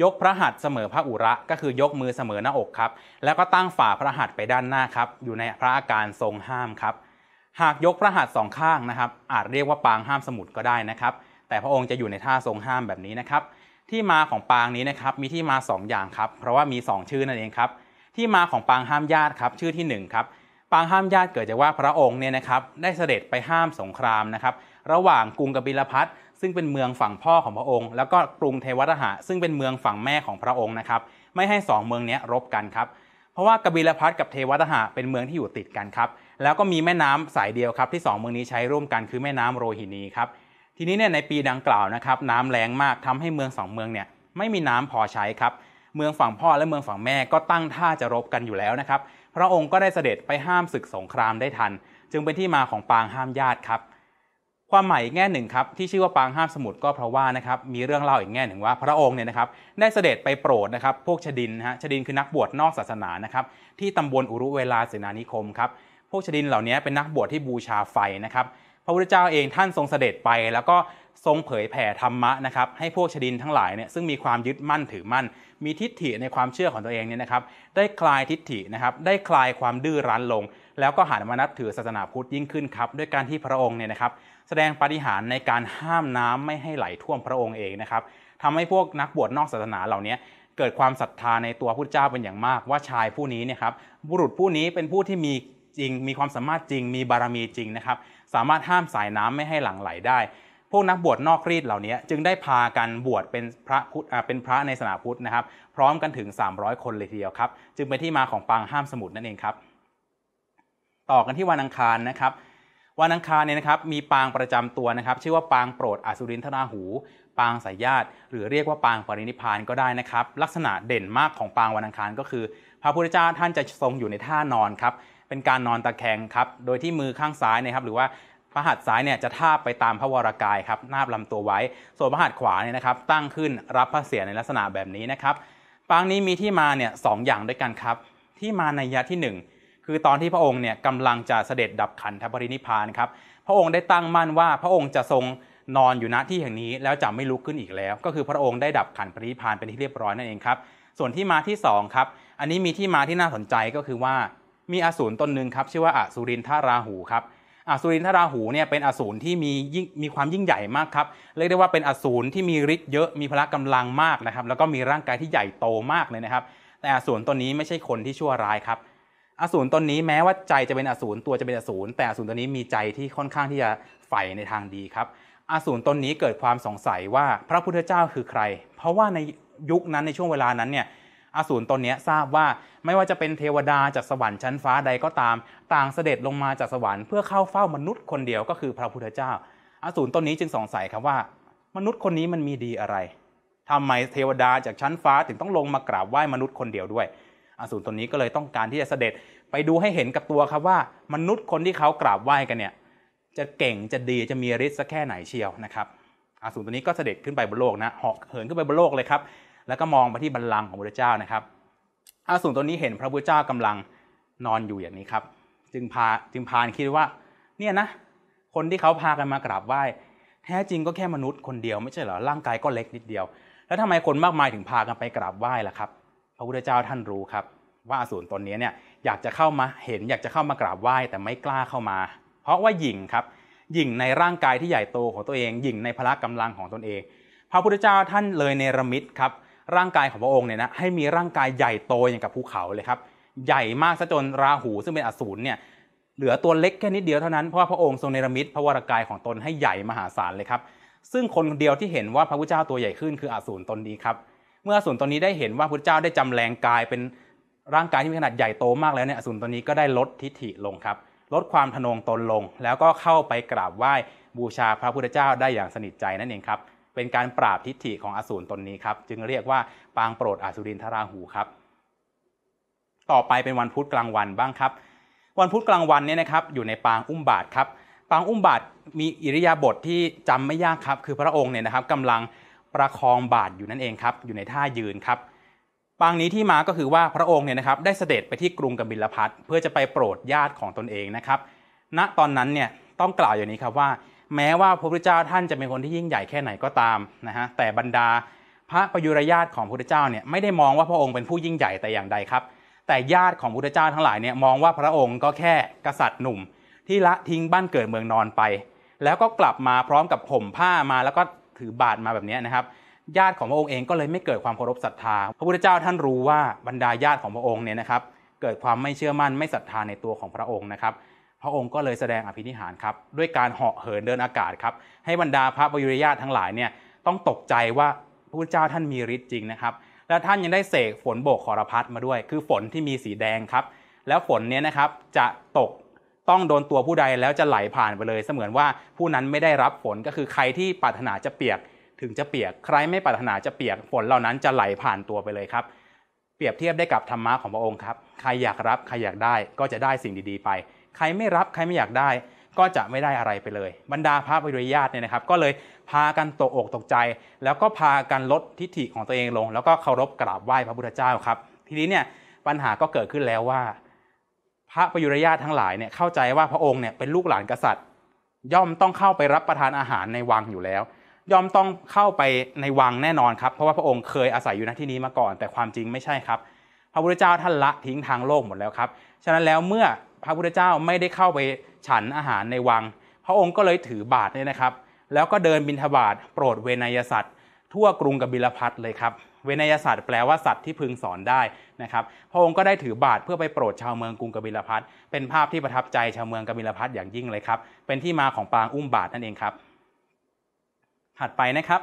ยกพระหัตถ์เสมอพระอุระก็คือยกมือเสมอหน้าอกครับแล้วก็ตั้งฝ่าพระหัตถ์ไปด้านหน้าครับอยู่ในพระอาการทรงห้ามครับ หากยกพระหัตถ์สองข้างนะครับ อาจเรียกว่าปางห้ามสมุดก็ได้นะครับแต่พระองค์จะอยู่ในท่าทรงห้ามแบบนี้นะครับที่มาของปางนี้นะครับมีที่มา 2 อย่างครับ เพราะว่ามี 2 ชื่อนั่นเองครับที่มาของปางห้ามญาติครับชื่อที่1ครับปางห้ามญาติเกิดจากว่าพระองค์เนี่ยนะครับได้เสด็จไปห้ามสงครามนะครับระหว่างกรุงกบิลพัทซึ่งเป็นเมืองฝั่งพ่อของพระองค์ แล้วก็กรุงเทวทหะซึ่งเป็นเมืองฝั่งแม่ของพระองค์นะครับไม่ให้ 2 เมืองนี้รบกันครับเพราะว่ากบิลพัทกับเทวทหะเป็นเมืองที่อยู่ติดกันครับแล้วก็มีแม่น้ำสายเดียวครับ ที่2เมืองนี้ใช้ร่วมกันคือแม่น้ำโรหินีครับทีนี้เนี่ยในปีดังกล่าวนะครับน้ำแรงมากทำให้เมืองสองเมืองเนี่ยไม่มีน้ำพอใช้ครับเมืองฝั่งพ่อและเมืองฝั่งแม่ก็ตั้งท่าจะรบกันอยู่แล้วนะครับ พระองค์ก็ได้เสด็จไปห้ามศึกสงครามได้ทัน จึงเป็นที่มาของปางห้ามญาติครับ ความหมายอีกแง่หนึ่งครับที่ชื่อว่าปางห้ามสมุทรก็เพราะว่านะครับมีเรื่องเล่าอีกแง่หนึ่งว่าพระองค์เนี่ยนะครับได้เสด็จไปโปรดนะครับ พวกชดินฮะชดินคือนักบวชนอกศาสนานะครับที่ตำบลอุรุเวลาเสนานิคมครับพวกชดินเหล่านี้เป็นนักบวชที่บูชาไฟนะครับพระพุทธเจ้าเองท่านทรงเสด็จไป แล้วก็ทรงเผยแผ่ธรรมะนะครับ ให้พวกชดินทั้งหลายเนี่ยซึ่งมีความยึดมั่นถือมั่น มีทิฏฐิในความเชื่อของตัวเองเนี่ยนะครับ ได้คลายทิฏฐินะครับ ได้คลายความดื้อรั้นลง แล้วก็หันมานับถือศาสนาพุทธยิ่งขึ้นครับ ด้วยการที่พระองค์เนี่ยนะครับ แสดงปาฏิหาริย์ในการห้ามน้ำไม่ให้ไหลท่วมพระองค์เองนะครับทำให้พวกนักบวชนอกศาสนาเหล่านี้เกิดความศรัทธาในตัวพระเจ้าเป็นอย่างมาก ว่าชายผู้นี้เนี่ยครับ บุรุษผู้นี้เป็นผู้ที่มีจริงมีความสามารถจริง มีบารมีจริงนะครับสามารถห้ามสายน้ำไม่ให้หลั่งไหลได้ พวกนักบวชนอกรีดเหล่านี้จึงได้พากันบวชเป็นพระพุทธเป็นพระในศาสนาพุทธนะครับ พร้อมกันถึง 300 คนเลยทีเดียวครับ จึงเป็นที่มาของปางห้ามสมุดนั่นเองครับ ต่อกันที่วันอังคารนะครับ วันอังคารเนี่ยนะครับมีปางประจำตัวนะครับ ชื่อว่าปางโปรดอสุรินทราหู ปางสายญาติหรือเรียกว่าปางปรินิพานก็ได้นะครับ ลักษณะเด่นมากของปางวันอังคารก็คือ พระพุทธเจ้าท่านจะทรงอยู่ในท่านอนครับเป็นการนอนตะแคงครับ โดยที่มือข้างซ้ายนะครับหรือว่าพระหัตถ์ซ้ายเนี่ยจะทาบไปตามพระวรากายครับนาบลำตัวไว้ส่วนพระหัตถ์ขวาเนี่ยนะครับตั้งขึ้นรับพระเสียรในลักษณะแบบนี้นะครับ ปางนี้มีที่มาเนี่ยสอย่างด้วยกันครับ ที่มาในยะที่ 1 คือตอนที่พระองค์เนี่ยกำลังจะเสด็จดับขันธปรินิพานครับ พระองค์ได้ตั้งมั่นว่าพระองค์จะทรงนอนอยู่ณที่แห่งนี้ แล้วจะไม่ลุกขึ้นอีกแล้ว ก็คือพระองค์ได้ดับขันธปรินิพานเป็นที่เรียบร้อยนั่นเองครับ ส่วนที่มาที่2ครับ อันนี้มีที่มาที่น่าสนใจก็คือว่ามีอสูรตนหนึ่งครับชื่อว่าอสุรินทราหูครับอสุรินทราหูเนี่ยเป็นอสูรที่มียิ่งมีความยิ่งใหญ่มากครับเรียกได้ว่าเป็นอสูรที่มีฤทธิ์เยอะมีพละกำลังมากนะครับแล้วก็มีร่างกายที่ใหญ่โตมากเลยนะครับ แต่อสูรตนนี้ไม่ใช่คนที่ชั่วร้ายครับอสูรตนนี้แม้ว่าใจจะเป็นอสูรตัวจะเป็นอสูรแต่อสูรตัวนี้มีใจที่ค่อนข้างที่จะใฝ่ในทางดีครับอสูรตนนี้เกิดความสงสัยว่าพระพุทธเจ้าคือใคร เพราะว่าในยุคนั้นในช่วงเวลานั้นเนี่ยอสูรตนนี้ทราบว่าไม่ว่าจะเป็นเทวดาจากสวรรค์ชั้นฟ้าใดก็ตาม ต่างเสด็จลงมาจากสวรรค์เพื่อเข้าเฝ้ามนุษย์คนเดียวก็คือพระพุทธเจ้าอสูรตนนี้จึงสงสัยครับว่า มนุษย์คนนี้มันมีดีอะไร ทำไมเทวดาจากชั้นฟ้าถึงต้องลงมากราบไหว้มนุษย์คนเดียวด้วยอสูรตนนี้ก็เลยต้องการที่จะเสด็จไปดูให้เห็นกับตัวครับว่า มนุษย์คนที่เขากราบไหว้กันเนี่ย จะเก่งจะดีจะมีฤทธิ์สักแค่ไหนเชียวนะครับอาสูรตัวนี้ก็เสด็จขึ้นไปบนโลกนะเหาะเหินขึ้นไปบนโลกเลยครับแล้วก็มองไปที่บัลลังก์ของพระเจ้านะครับ อาสูรตัวนี้เห็นพระพุทธเจ้ากำลังนอนอยู่อย่างนี้ครับ จึงพาจึงพานคิดว่า เนี่ยนะ คนที่เขาพากันมากราบไหว้แท้จริงก็แค่มนุษย์คนเดียวไม่ใช่เหรอ ร่างกายก็เล็กนิดเดียว แล้วทำไมคนมากมายถึงพากันไปกราบไหว้ล่ะครับ พระพุทธเจ้าท่านรู้ครับ ว่าอาสูรตนนี้เนี่ยอยากจะเข้ามาเห็นอยากจะเข้ามากราบไหว้แต่ไม่กล้าเข้ามา เพราะว่าหยิ่งครับหยิ่งในร่างกายที่ใหญ่โตของตัวเองหยิ่งในพละกำลังของตนเอง พระพุทธเจ้าท่านเลยเนรมิตครับร่างกายของพระองค์เนี่ยนะให้มีร่างกายใหญ่โตอย่างกับภูเขาเลยครับ ใหญ่มากซะจนราหูซึ่งเป็นอสูรเนี่ยเหลือตัวเล็กแค่นิดเดียวเท่านั้น เพราะว่าพระองค์ทรงเนรมิตพระวรากายของตนให้ใหญ่มหาศาลเลยครับ ซึ่งคนเดียวที่เห็นว่าพระพุทธเจ้าตัวใหญ่ขึ้นคืออสูรตนนี้ครับ เมื่ออสูรตนนี้ได้เห็นว่าพระพุทธเจ้าได้จำแรงกายเป็นร่างกายที่มีขนาดใหญ่โตมากแล้วเนี่ยอสูรตนนี้ก็ได้ลดทิฐิลงครับ ลดความทนงตนลง แล้วก็เข้าไปกราบไหว้บูชาพระพุทธเจ้าได้อย่างสนิทใจนั่นเองครับเป็นการปราบทิฏฐิของอสูรตนนี้ครับจึงเรียกว่าปางโปรดอสุรินทราหูครับ ต่อไปเป็นวันพุธกลางวันบ้างครับ วันพุธกลางวันเนี่ยนะครับ อยู่ในปางอุ้มบาทครับ ปางอุ้มบาทมีอิริยาบถทที่จำไม่ยากครับ คือพระองค์เนี่ยนะครับกำลังประคองบาทอยู่นั่นเองครับอยู่ในท่ายืนครับ ปางนี้ที่มาก็คือว่าพระองค์เนี่ยนะครับ ได้เสด็จไปที่กรุงกบิลพัทเพื่อจะไปโปรดญาติของตนเองนะครับ ณตอนนั้นเนี่ยต้องกล่าวอย่างนี้ครับว่าแม้ว่าพระพุทธเจ้าท่านจะเป็นคนที่ยิ่งใหญ่แค่ไหนก็ตามนะฮะแต่บรรดาพระประยุรญาติของพระพุทธเจ้าเนี่ยไม่ได้มองว่าพระองค์เป็นผู้ยิ่งใหญ่แต่อย่างใดครับ แต่ญาติของพระพุทธเจ้าทั้งหลายเนี่ยมองว่าพระองค์ก็แค่กษัตริย์หนุ่ม ที่ละทิ้งบ้านเกิดเมืองนอนไป แล้วก็กลับมาพร้อมกับผมผ้ามาแล้วก็ถือบาทมาแบบนี้นะครับ ญาติของพระองค์เองก็เลยไม่เกิดความเคารพศรัทธา พระพุทธเจ้าท่านรู้ว่าบรรดาญาติของพระองค์เนี่ยนะครับเกิดความไม่เชื่อมั่นไม่ศรัทธาในตัวของพระองค์นะครับพระองค์ก็เลยแสดงอภินิหารครับด้วยการเหาะเหินเดินอากาศครับ ให้บรรดาพระบิริยาทั้งหลายเนี่ยต้องตกใจว่าพระพุทธเจ้าท่านมีฤทธิ์จริงนะครับ และท่านยังได้เสกฝนโบกขอรพัดมาด้วย คือฝนที่มีสีแดงครับ แล้วฝนเนี้ยนะครับจะตกต้องโดนตัวผู้ใดแล้วจะไหลผ่านไปเลยเสมือนว่าผู้นั้นไม่ได้รับฝนก็คือใครที่ปรารถนาจะเปียกถึงจะเปียก ใครไม่ปรารถนาจะเปียกฝนเหล่านั้นจะไหลผ่านตัวไปเลยครับ เปรียบเทียบได้กับธรรมะของพระองค์ครับ ใครอยากรับใครอยากได้ก็จะได้สิ่งดีๆไปใครไม่รับใครไม่อยากได้ก็จะไม่ได้อะไรไปเลย บรรดาพระปริยาตเนี่ยนะครับ ก็เลยพากันตกอกตกใจ แล้วก็พากันลดทิฐิของตัวเองลง แล้วก็เคารพกราบไหว้พระพุทธเจ้าครับ ทีนี้เนี่ยปัญหาก็เกิดขึ้นแล้วว่า พระประยุรญาตทั้งหลายเนี่ยเข้าใจว่าพระองค์เนี่ยเป็นลูกหลานกษัตริย์ ย่อมต้องเข้าไปรับประทานอาหารในวังอยู่แล้ว ย่อมต้องเข้าไปในวังแน่นอนครับ เพราะว่าพระองค์เคยอาศัยอยู่ณที่นี้มาก่อนแต่ความจริงไม่ใช่ครับพระพุทธเจ้าท่านละทิ้งทางโลกหมดแล้วครับฉะนั้นแล้วเมื่อพระพุทธเจ้าไม่ได้เข้าไป ฉันอาหารในวัง พระองค์ก็เลยถือบาตรเนี่ยนะครับ แล้วก็เดินบินทบาทโปรดเวนยสัตว์ ทั่วกรุงกบิลพัทเลยครับ เวนยสัตว์แปลว่าสัตว์ที่พึงสอนได้นะครับ พระองค์ก็ได้ถือบาทเพื่อไปโปรดชาวเมืองกรุงกบิลพัทเป็นภาพที่ประทับใจชาวเมืองกบิลพัทอย่างยิ่งเลยครับ เป็นที่มาของปางอุ้มบาทนั่นเองครับ ถัดไปนะครับ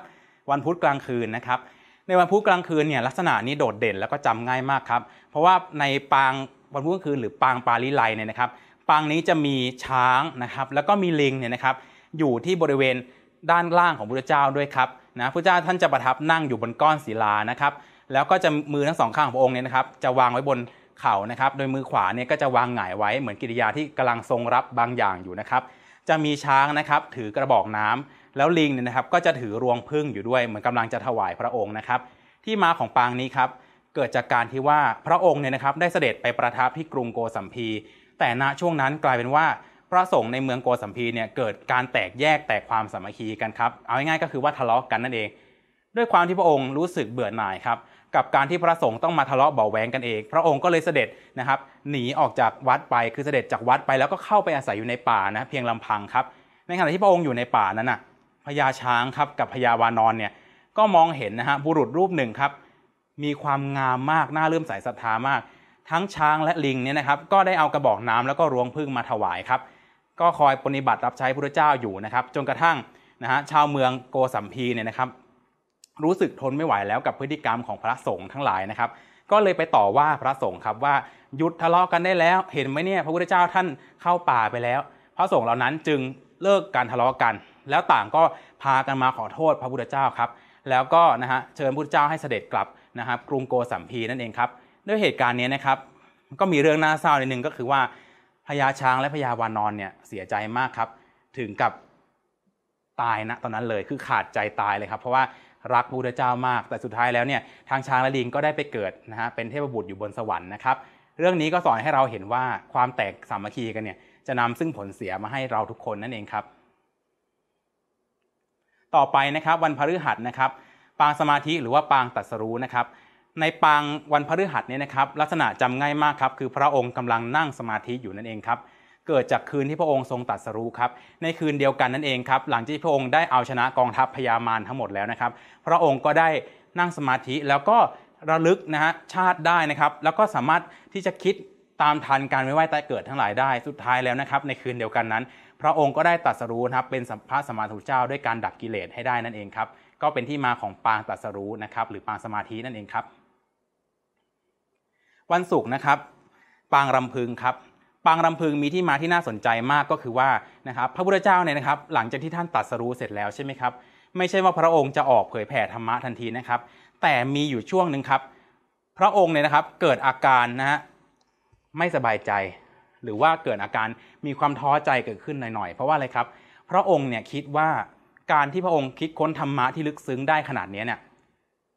วันพุธกลางคืนนะครับ ในวันพุธกลางคืนเนี่ยลักษณะนี้โดดเด่นแล้วก็จำง่ายมากครับ เพราะว่าในปางวันพุธงคืนหรือปางปาลิไลเนี่ยนะครับ ปางนี้จะมีช้างนะครับ แล้วก็มีลิงเนี่ยนะครับ อยู่ที่บริเวณด้านล่างของพระเจ้าด้วยครับนะพระเจ้าท่านจะประทับนั่งอยู่บนก้อนศิลานะครับ แล้วก็จะมือทั้งสองข้างของพระองค์เนี่ยนะครับ จะวางไว้บนเข่านะครับ โดยมือขวาเนี่ยก็จะวางหงายไว้ เหมือนกิริยาที่กำลังทรงรับบางอย่างอยู่นะครับ จะมีช้างนะครับถือกระบอกน้ำ แล้วลิงเนี่ยนะครับ ก็จะถือรวงพึ่งอยู่ด้วยเหมือนกำลังจะถวายพระองค์นะครับ ที่มาของปางนี้ครับเกิดจากการที่ว่าพระองค์เนี่ยนะครับได้เสด็จไปประทับที่กรุงโกสัมพีแต่ณช่วงนั้นกลายเป็นว่าพระสงฆ์ในเมืองโกสัมพีเนี่ยเกิดการแตกแยกแตกความสามัคคีกันครับเอาง่ายๆก็คือว่าทะเลาะกกันนั่นเอง ด้วยความที่พระองค์รู้สึกเบื่อหน่ายครับ กับการที่พระสงฆ์ต้องมาทะเลาะเบาแวงกันเอง พระองค์ก็เลยเสด็จนะครับ หนีออกจากวัดไปคือเสด็จจากวัดไปแล้วก็เข้าไปอาศัยอยู่ในป่านะเพียงลำพังครับ ในขณะที่พระองค์อยู่ในป่านั้นนะ่ะพญาช้างครับกับพญาวานอนเนี่ยก็มองเห็นนะฮะบุรุษรูปหนึ่งครับมีความงามมาก น่าเลื่อมใสศรัทธามาก ทั้งช้างและลิงเนี่ยนะครับ ก็ได้เอากระบอกน้ำ แล้วก็รวงพึ่งมาถวายครับ ก็คอยปฏิบัติรับใช้พระเจ้าอยู่นะครับ จนกระทั่งนะฮะชาวเมืองโกสัมพีเนี่ยนะครับ รู้สึกทนไม่ไหวแล้วกับพฤติกรรมของพระสงฆ์ทั้งหลายนะครับ ก็เลยไปต่อว่าพระสงฆ์ครับว่าหยุดทะเลาะกันได้แล้ว เห็นไหมเนี่ยพระพุทธเจ้าท่านเข้าป่าไปแล้ว พระสงฆ์เหล่านั้นจึงเลิกการทะเลาะกัน แล้วต่างก็พากันมาขอโทษพระพุทธเจ้าครับ แล้วก็นะฮะเชิญพระพุทธเจ้าให้เสด็จกลับนะครับกรุงโกสัมพีนั่นเองครับด้วยเหตุการณ์นี้นะครับ ก็มีเรื่องน่าเศร้าในหนึ่งก็คือว่าพญาช้างและพญาวานอนเนี่ยเสียใจมากครับ ถึงกับตายนะตอนนั้นเลยคือขาดใจตายเลยครับเพราะว่ารักพระเจ้ามากแต่สุดท้ายแล้วเนี่ยทางช้างและลิงก็ได้ไปเกิดนะฮะเป็นเทพบุตรอยู่บนสวรรค์นะครับเรื่องนี้ก็สอนให้เราเห็นว่าความแตกสามัคคีกันเนี่ยจะนำซึ่งผลเสียมาให้เราทุกคนนั่นเองครับ ต่อไปนะครับวันพฤหัสนะครับปางสมาธิหรือว่าปางตัดสรู้นะครับในปางวันพฤหัสเนี่ยนะครับลักษณะจำง่ายมากครับคือพระองค์กำลังนั่งสมาธิอยู่นั่นเองครับเกิดจากคืนที่พระองค์ทรงตัดสรู้ครับในคืนเดียวกันนั่นเองครับ หลังที่พระองค์ได้เอาชนะกองทัพพญามารทั้งหมดแล้วนะครับ พระองค์ก็ได้นั่งสมาธิแล้วก็ระลึกนะฮะชาติได้นะครับ แล้วก็สามารถที่จะคิดตามทันการไม่ไหวตายเกิดทั้งหลายได้สุดท้ายแล้วนะครับ ในคืนเดียวกันนั้น พระองค์ก็ได้ตัดสรู้นะครับเป็นสัมพระสมาถุเจ้าด้วยการดับกิเลสให้ได้นั่นเองครับก็เป็นที่มาของปางตัสรู้นะครับหรือปางสมาธินั่นเองครับ วันศุกร์นะครับ ปางรำพึงครับปางรำพึงมีที่มาที่น่าสนใจมากก็คือว่านะครับพระพุทธเจ้าเนี่ยนะครับ หลังจากที่ท่านตัดสรู้เสร็จแล้วใช่ไหมครับไม่ใช่ว่าพระองค์จะออกเผยแผ่ธรรมะทันทีนะครับ แต่มีอยู่ช่วงหนึ่งครับ พระองค์เนี่ยนะครับเกิดอาการนะฮะไม่สบายใจ หรือว่าเกิดอาการมีความท้อใจเกิดขึ้นหน่อยๆเพราะว่าอะไรครับ พระองค์เนี่ยคิดว่าการที่พระองค์คิดค้นธรรมะที่ลึกซึ้งได้ขนาดนี้เนี่ย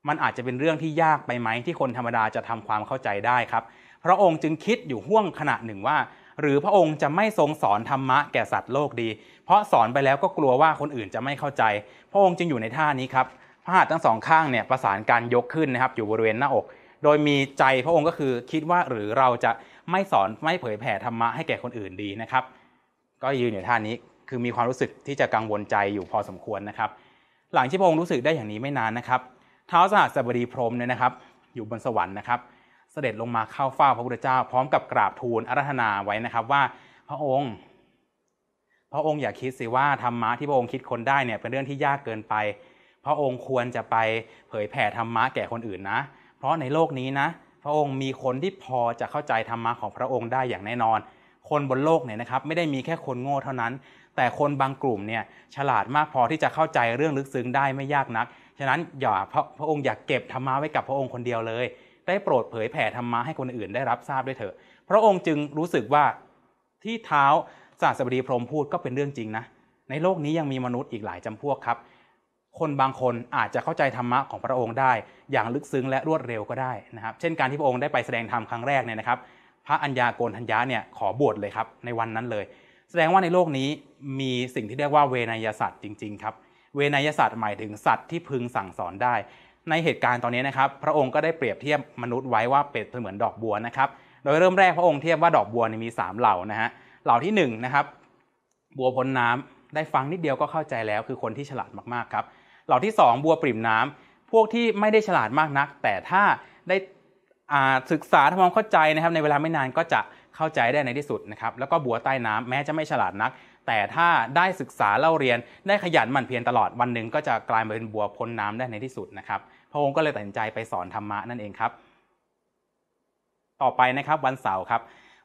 มันอาจจะเป็นเรื่องที่ยากไปไหมที่คนธรรมดาจะทำความเข้าใจได้ครับ พระองค์จึงคิดอยู่ห่วงขณะหนึ่งว่า หรือพระองค์จะไม่ทรงสอนธรรมะแก่สัตว์โลกดี เพราะสอนไปแล้วก็กลัวว่าคนอื่นจะไม่เข้าใจ พระองค์จึงอยู่ในท่านี้ครับพระหัตถ์ทั้งสองข้างเนี่ยประสานการยกขึ้นนะครับ อยู่บริเวณหน้าอก โดยมีใจพระองค์ก็คือคิดว่าหรือเราจะไม่สอนไม่เผยแผ่ธรรมะให้แก่คนอื่นดีนะครับ ก็ยืนอยู่ท่านี้คือมีความรู้สึกที่จะกังวลใจอยู่พอสมควรนะครับ หลังที่พระองค์รู้สึกได้อย่างนี้ไม่นานนะครับ เท้าสหัสบดีพรมเนี่ยนะครับ อยู่บนสวรรค์นะครับ เสด็จลงมาเข้าเฝ้าพระพุทธเจ้าพร้อมกับกราบทูลอารัธนาไว้นะครับ ว่าพระองค์ พระองค์อย่าคิดสิว่าธรรมะที่พระองค์คิดคนได้เนี่ยเป็นเรื่องที่ยากเกินไป พระองค์ควรจะไปเผยแผ่ธรรมะแก่คนอื่นนะ เพราะในโลกนี้นะพระองค์มีคนที่พอจะเข้าใจธรรมะของพระองค์ได้อย่างแน่นอน คนบนโลกเนี่ยนะครับ ไม่ได้มีแค่คนโง่เท่านั้นแต่คนบางกลุ่มเนี่ยฉลาดมากพอที่จะเข้าใจเรื่องลึกซึ้งได้ไม่ยากนัก ฉะนั้นอย่าพระพระองค์อย่าเก็บธรรมะไว้กับพระองค์คนเดียวเลย ได้โปรดเผยแผ่ธรรมะให้คนอื่นได้รับทราบด้วยเถอะ พระองค์จึงรู้สึกว่าที่เท้าศาสบดีพรมพูดก็เป็นเรื่องจริงนะ ในโลกนี้ยังมีมนุษย์อีกหลายจำพวกครับ คนบางคนอาจจะเข้าใจธรรมะของพระองค์ได้อย่างลึกซึ้งและรวดเร็วก็ได้นะครับเช่นการที่พระองค์ได้ไปแสดงธรรมครั้งแรกเนี่ยนะครับ พระอัญญาโกณทัญญาเนี่ยขอบวชเลยครับในวันนั้นเลยแสดงว่าในโลกนี้มีสิ่งที่เรียกว่าเวนยสัตว์จริง ๆ ครับ เวนยสัตว์หมายถึงสัตว์ที่พึงสั่งสอนได้ ในเหตุการณ์ตอนนี้นะครับ พระองค์ก็ได้เปรียบเทียบมนุษย์ไว้ว่าเป็ดเสมือนดอกบัวนะครับโดยเริ่มแรกพระองค์เทียบว่าดอกบัวมี 3 เหล่านะฮะเหล่าที่1นนะครับบัวพ้นน้ำได้ฟังนิดเดียวก็เข้าใจแล้ว คือคนที่ฉลาดมากๆครับ เหล่าที่2บัวปริ่มน้ำ พวกที่ไม่ได้ฉลาดมากนัก แต่ถ้าได้ศึกษาทำความเข้าใจนะครับในเวลาไม่นานก็จะเข้าใจได้ในที่สุดนะครับ แล้วก็บัวใต้น้ำแม้จะไม่ฉลาดนัก แต่ถ้าได้ศึกษาเล่าเรียน ได้ขยันหมั่นเพียรตลอด วันหนึ่งก็จะกลายเป็นบัวพ้นน้ำได้ในที่สุดนะครับ พระองค์ก็เลยตัดสินใจไปสอนธรรมะนั่นเองครับ ต่อไปนะครับวันเสาร์ครับ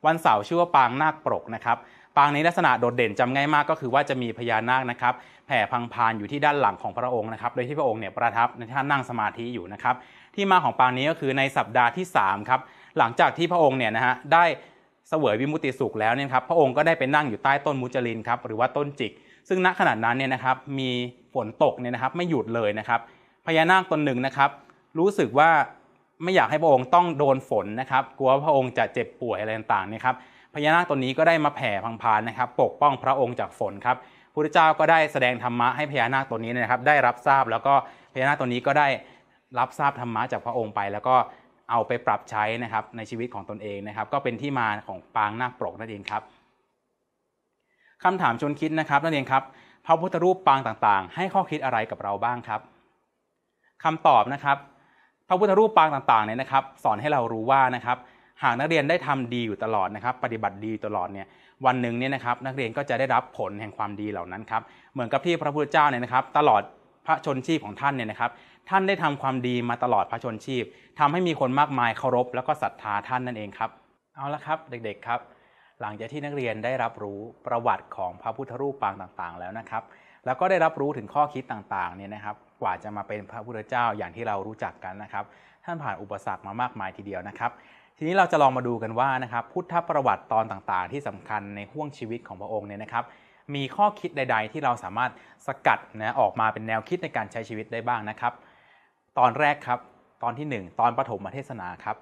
วันเสาร์ชื่อว่า ปางนาคปรกนะครับ ปางนี้ลักษณะโดดเด่นจำง่ายมากก็คือว่าจะมีพญานาคนะครับ แผ่พังพานอยู่ที่ด้านหลังของพระองค์นะครับ โดยที่พระองค์เนี่ยประทับในท่านั่งสมาธิอยู่นะครับ ที่มาของปางนี้ก็คือในสัปดาห์ที่3ครับหลังจากที่พระองค์เนี่ยนะฮะได้เสวยวิมุติสุขแล้วเนี่ยครับพระองค์ก็ได้ไปนั่งอยู่ใต้ต้นมุจลินครับหรือว่าต้นจิก ซึ่งณขณะนั้นเนี่ยนะครับมีฝนตกเนี่ยนะครับ ไม่หยุดเลยนะครับ พญานาคตนหนึ่งนะครับ รู้สึกว่าไม่อยากให้พระองค์ต้องโดนฝนนะครับ กลัวพระองค์จะเจ็บป่วยอะไรต่างๆนะครับพญานาคตนนี้ก็ได้มาแผ่พังพานนะครับ ปกป้องพระองค์จากฝนครับพระเจ้าก็ได้แสดงธรรมะให้พญานาคตนนี้นะครับ ได้รับทราบแล้วก็พญานาคตนนี้ก็ได้รับทราบธรรมะจากพระองค์ไปแล้วก็เอาไปปรับใช้นะครับในชีวิตของตนเองนะครับ ก็เป็นที่มาของปางนาคปรกนั่นเองครับคำถามชวนคิดนะครับ นั่นเองครับพระพุทธรูปปางต่างๆ ให้ข้อคิดอะไรกับเราบ้างครับ คำตอบนะครับพระพุทธรูปปางต่างๆเนี่ยนะครับ สอนให้เรารู้ว่านะครับ หากนักเรียนได้ทำดีอยู่ตลอดนะครับ ปฏิบัติดีตลอดเนี่ย วันหนึ่งเนี่ยนะครับ นักเรียนก็จะได้รับผลแห่งความดีเหล่านั้นครับเหมือนกับที่พระพุทธเจ้าเนี่ยนะครับ ตลอดพระชนชีพของท่านเนี่ยนะครับท่านได้ทำความดีมาตลอดพระชนชีพ ทำให้มีคนมากมายเคารพแล้วก็ศรัทธาท่านนั่นเองครับ เอาละครับเด็กๆครับ หลังจากที่นักเรียนได้รับรู้ประวัติของพระพุทธรูปปางต่าง ๆ แล้วนะครับ แล้วก็ได้รับรู้ถึงข้อคิดต่างๆเนี่ยนะครับ กว่าจะมาเป็นพระพุทธเจ้าอย่างที่เรารู้จักกันนะครับ ท่านผ่านอุปสรรคมามากมายทีเดียวนะครับ ทีนี้เราจะลองมาดูกันว่านะครับ พุทธประวัติตอนต่างๆ ที่สำคัญในห่วงชีวิตของพระองค์เนี่ยนะครับ มีข้อคิดใดๆที่เราสามารถสกัดนะออกมาเป็นแนวคิดในการใช้ชีวิตได้บ้างนะครับตอนแรกครับตอนที่ 1 ตอนปฐมเทศนาครับ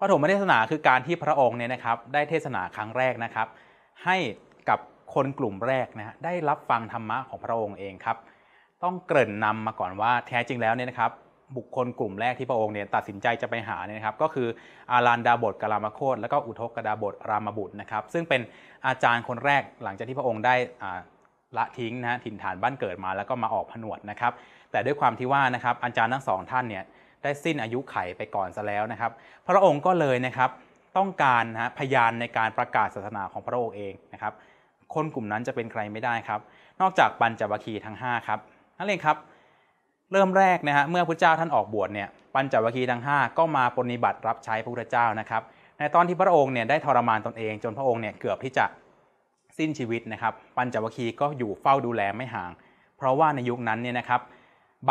ปฐมเทศนาคือการที่พระองค์เนี่ยนะครับ ได้เทศนาครั้งแรกนะครับ ให้กับคนกลุ่มแรกนะฮะได้รับฟังธรรมะของพระองค์เองครับ ต้องเกริ่นนำมาก่อนว่าแท้จริงแล้วเนี่ยนะครับ บุคคลกลุ่มแรกที่พระองค์เนี่ยตัดสินใจจะไปหาเนี่ยนะครับ ก็คืออารันดาบทกรามโคตและก็อุทกกดาบทรามบุตรนะครับ ซึ่งเป็นอาจารย์คนแรกหลังจากที่พระองค์ได้ละทิ้งนะฮะถิ่นฐานบ้านเกิดมาแล้วก็มาออกผนวดนะครับแต่ด้วยความที่ว่านะครับอาจารย์ทั้งสองท่านเนี่ยได้สิ้นอายุไขไปก่อนซะแล้วนะครับ พระองค์ก็เลยนะครับต้องการนะพยานในการประกาศศาสนาของพระองค์เองนะครับ คนกลุ่มนั้นจะเป็นใครไม่ได้ครับ นอกจากปัญจวัคคีย์ทั้ง 5 ครับนั่นเองครับ เริ่มแรกนะฮะเมื่อพระเจ้าท่านออกบวชเนี่ยปัญจวัคคีย์ทั้ง5ก็มาปฏิบัติรับใช้พระพุทธเจ้านะครับ ในตอนที่พระองค์เนี่ยได้ทรมานตนเอง จนพระองค์เนี่ยเกือบที่จะสิ้นชีวิตนะครับปัญจวัคคีย์ก็อยู่เฝ้าดูแลไม่ห่าง เพราะว่าในยุคนั้นเนี่ยนะครับ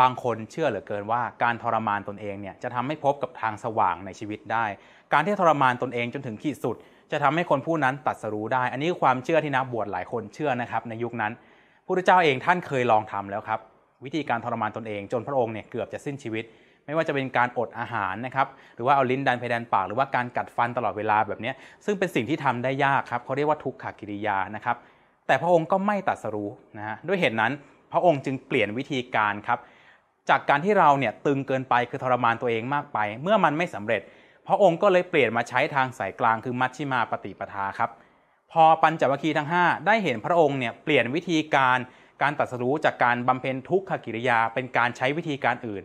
บางคนเชื่อเหลือเกินว่าการทรมานตนเองเนี่ยจะทำให้พบกับทางสว่างในชีวิตได้ การที่ทรมานตนเองจนถึงขีดสุด จะทำให้คนผู้นั้นตัดสรู้ได้ อันนี้คือความเชื่อที่นักบวชหลายคนเชื่อนะครับในยุคนั้น พระเจ้าเองท่านเคยลองทำแล้วครับ วิธีการทรมานตนเอง จนพระองค์เนี่ยเกือบจะสิ้นชีวิต ไม่ว่าจะเป็นการอดอาหารนะครับ หรือว่าเอาลิ้นดันเพดานปาก หรือว่าการกัดฟันตลอดเวลาแบบนี้ ซึ่งเป็นสิ่งที่ทำได้ยากครับ เขาเรียกว่าทุกขกิริยา นะครับ แต่พระองค์ก็ไม่ตัดสรู้นะฮะด้วยเหตุนั้นพระองค์จึงเปลี่ยนวิธีการครับจากการที่เราเนี่ยตึงเกินไปคือทรมานตัวเองมากไป เมื่อมันไม่สำเร็จพระองค์ก็เลยเปลี่ยนมาใช้ทางสายกลางคือมัชชิมาปฏิปทาครับ พอปัญจวัคคีย์ทั้ง 5 ได้เห็นพระองค์เนี่ยเปลี่ยนวิธีการการตัดสู้จากการบำเพ็ญทุกขกิริยาเป็นการใช้วิธีการอื่น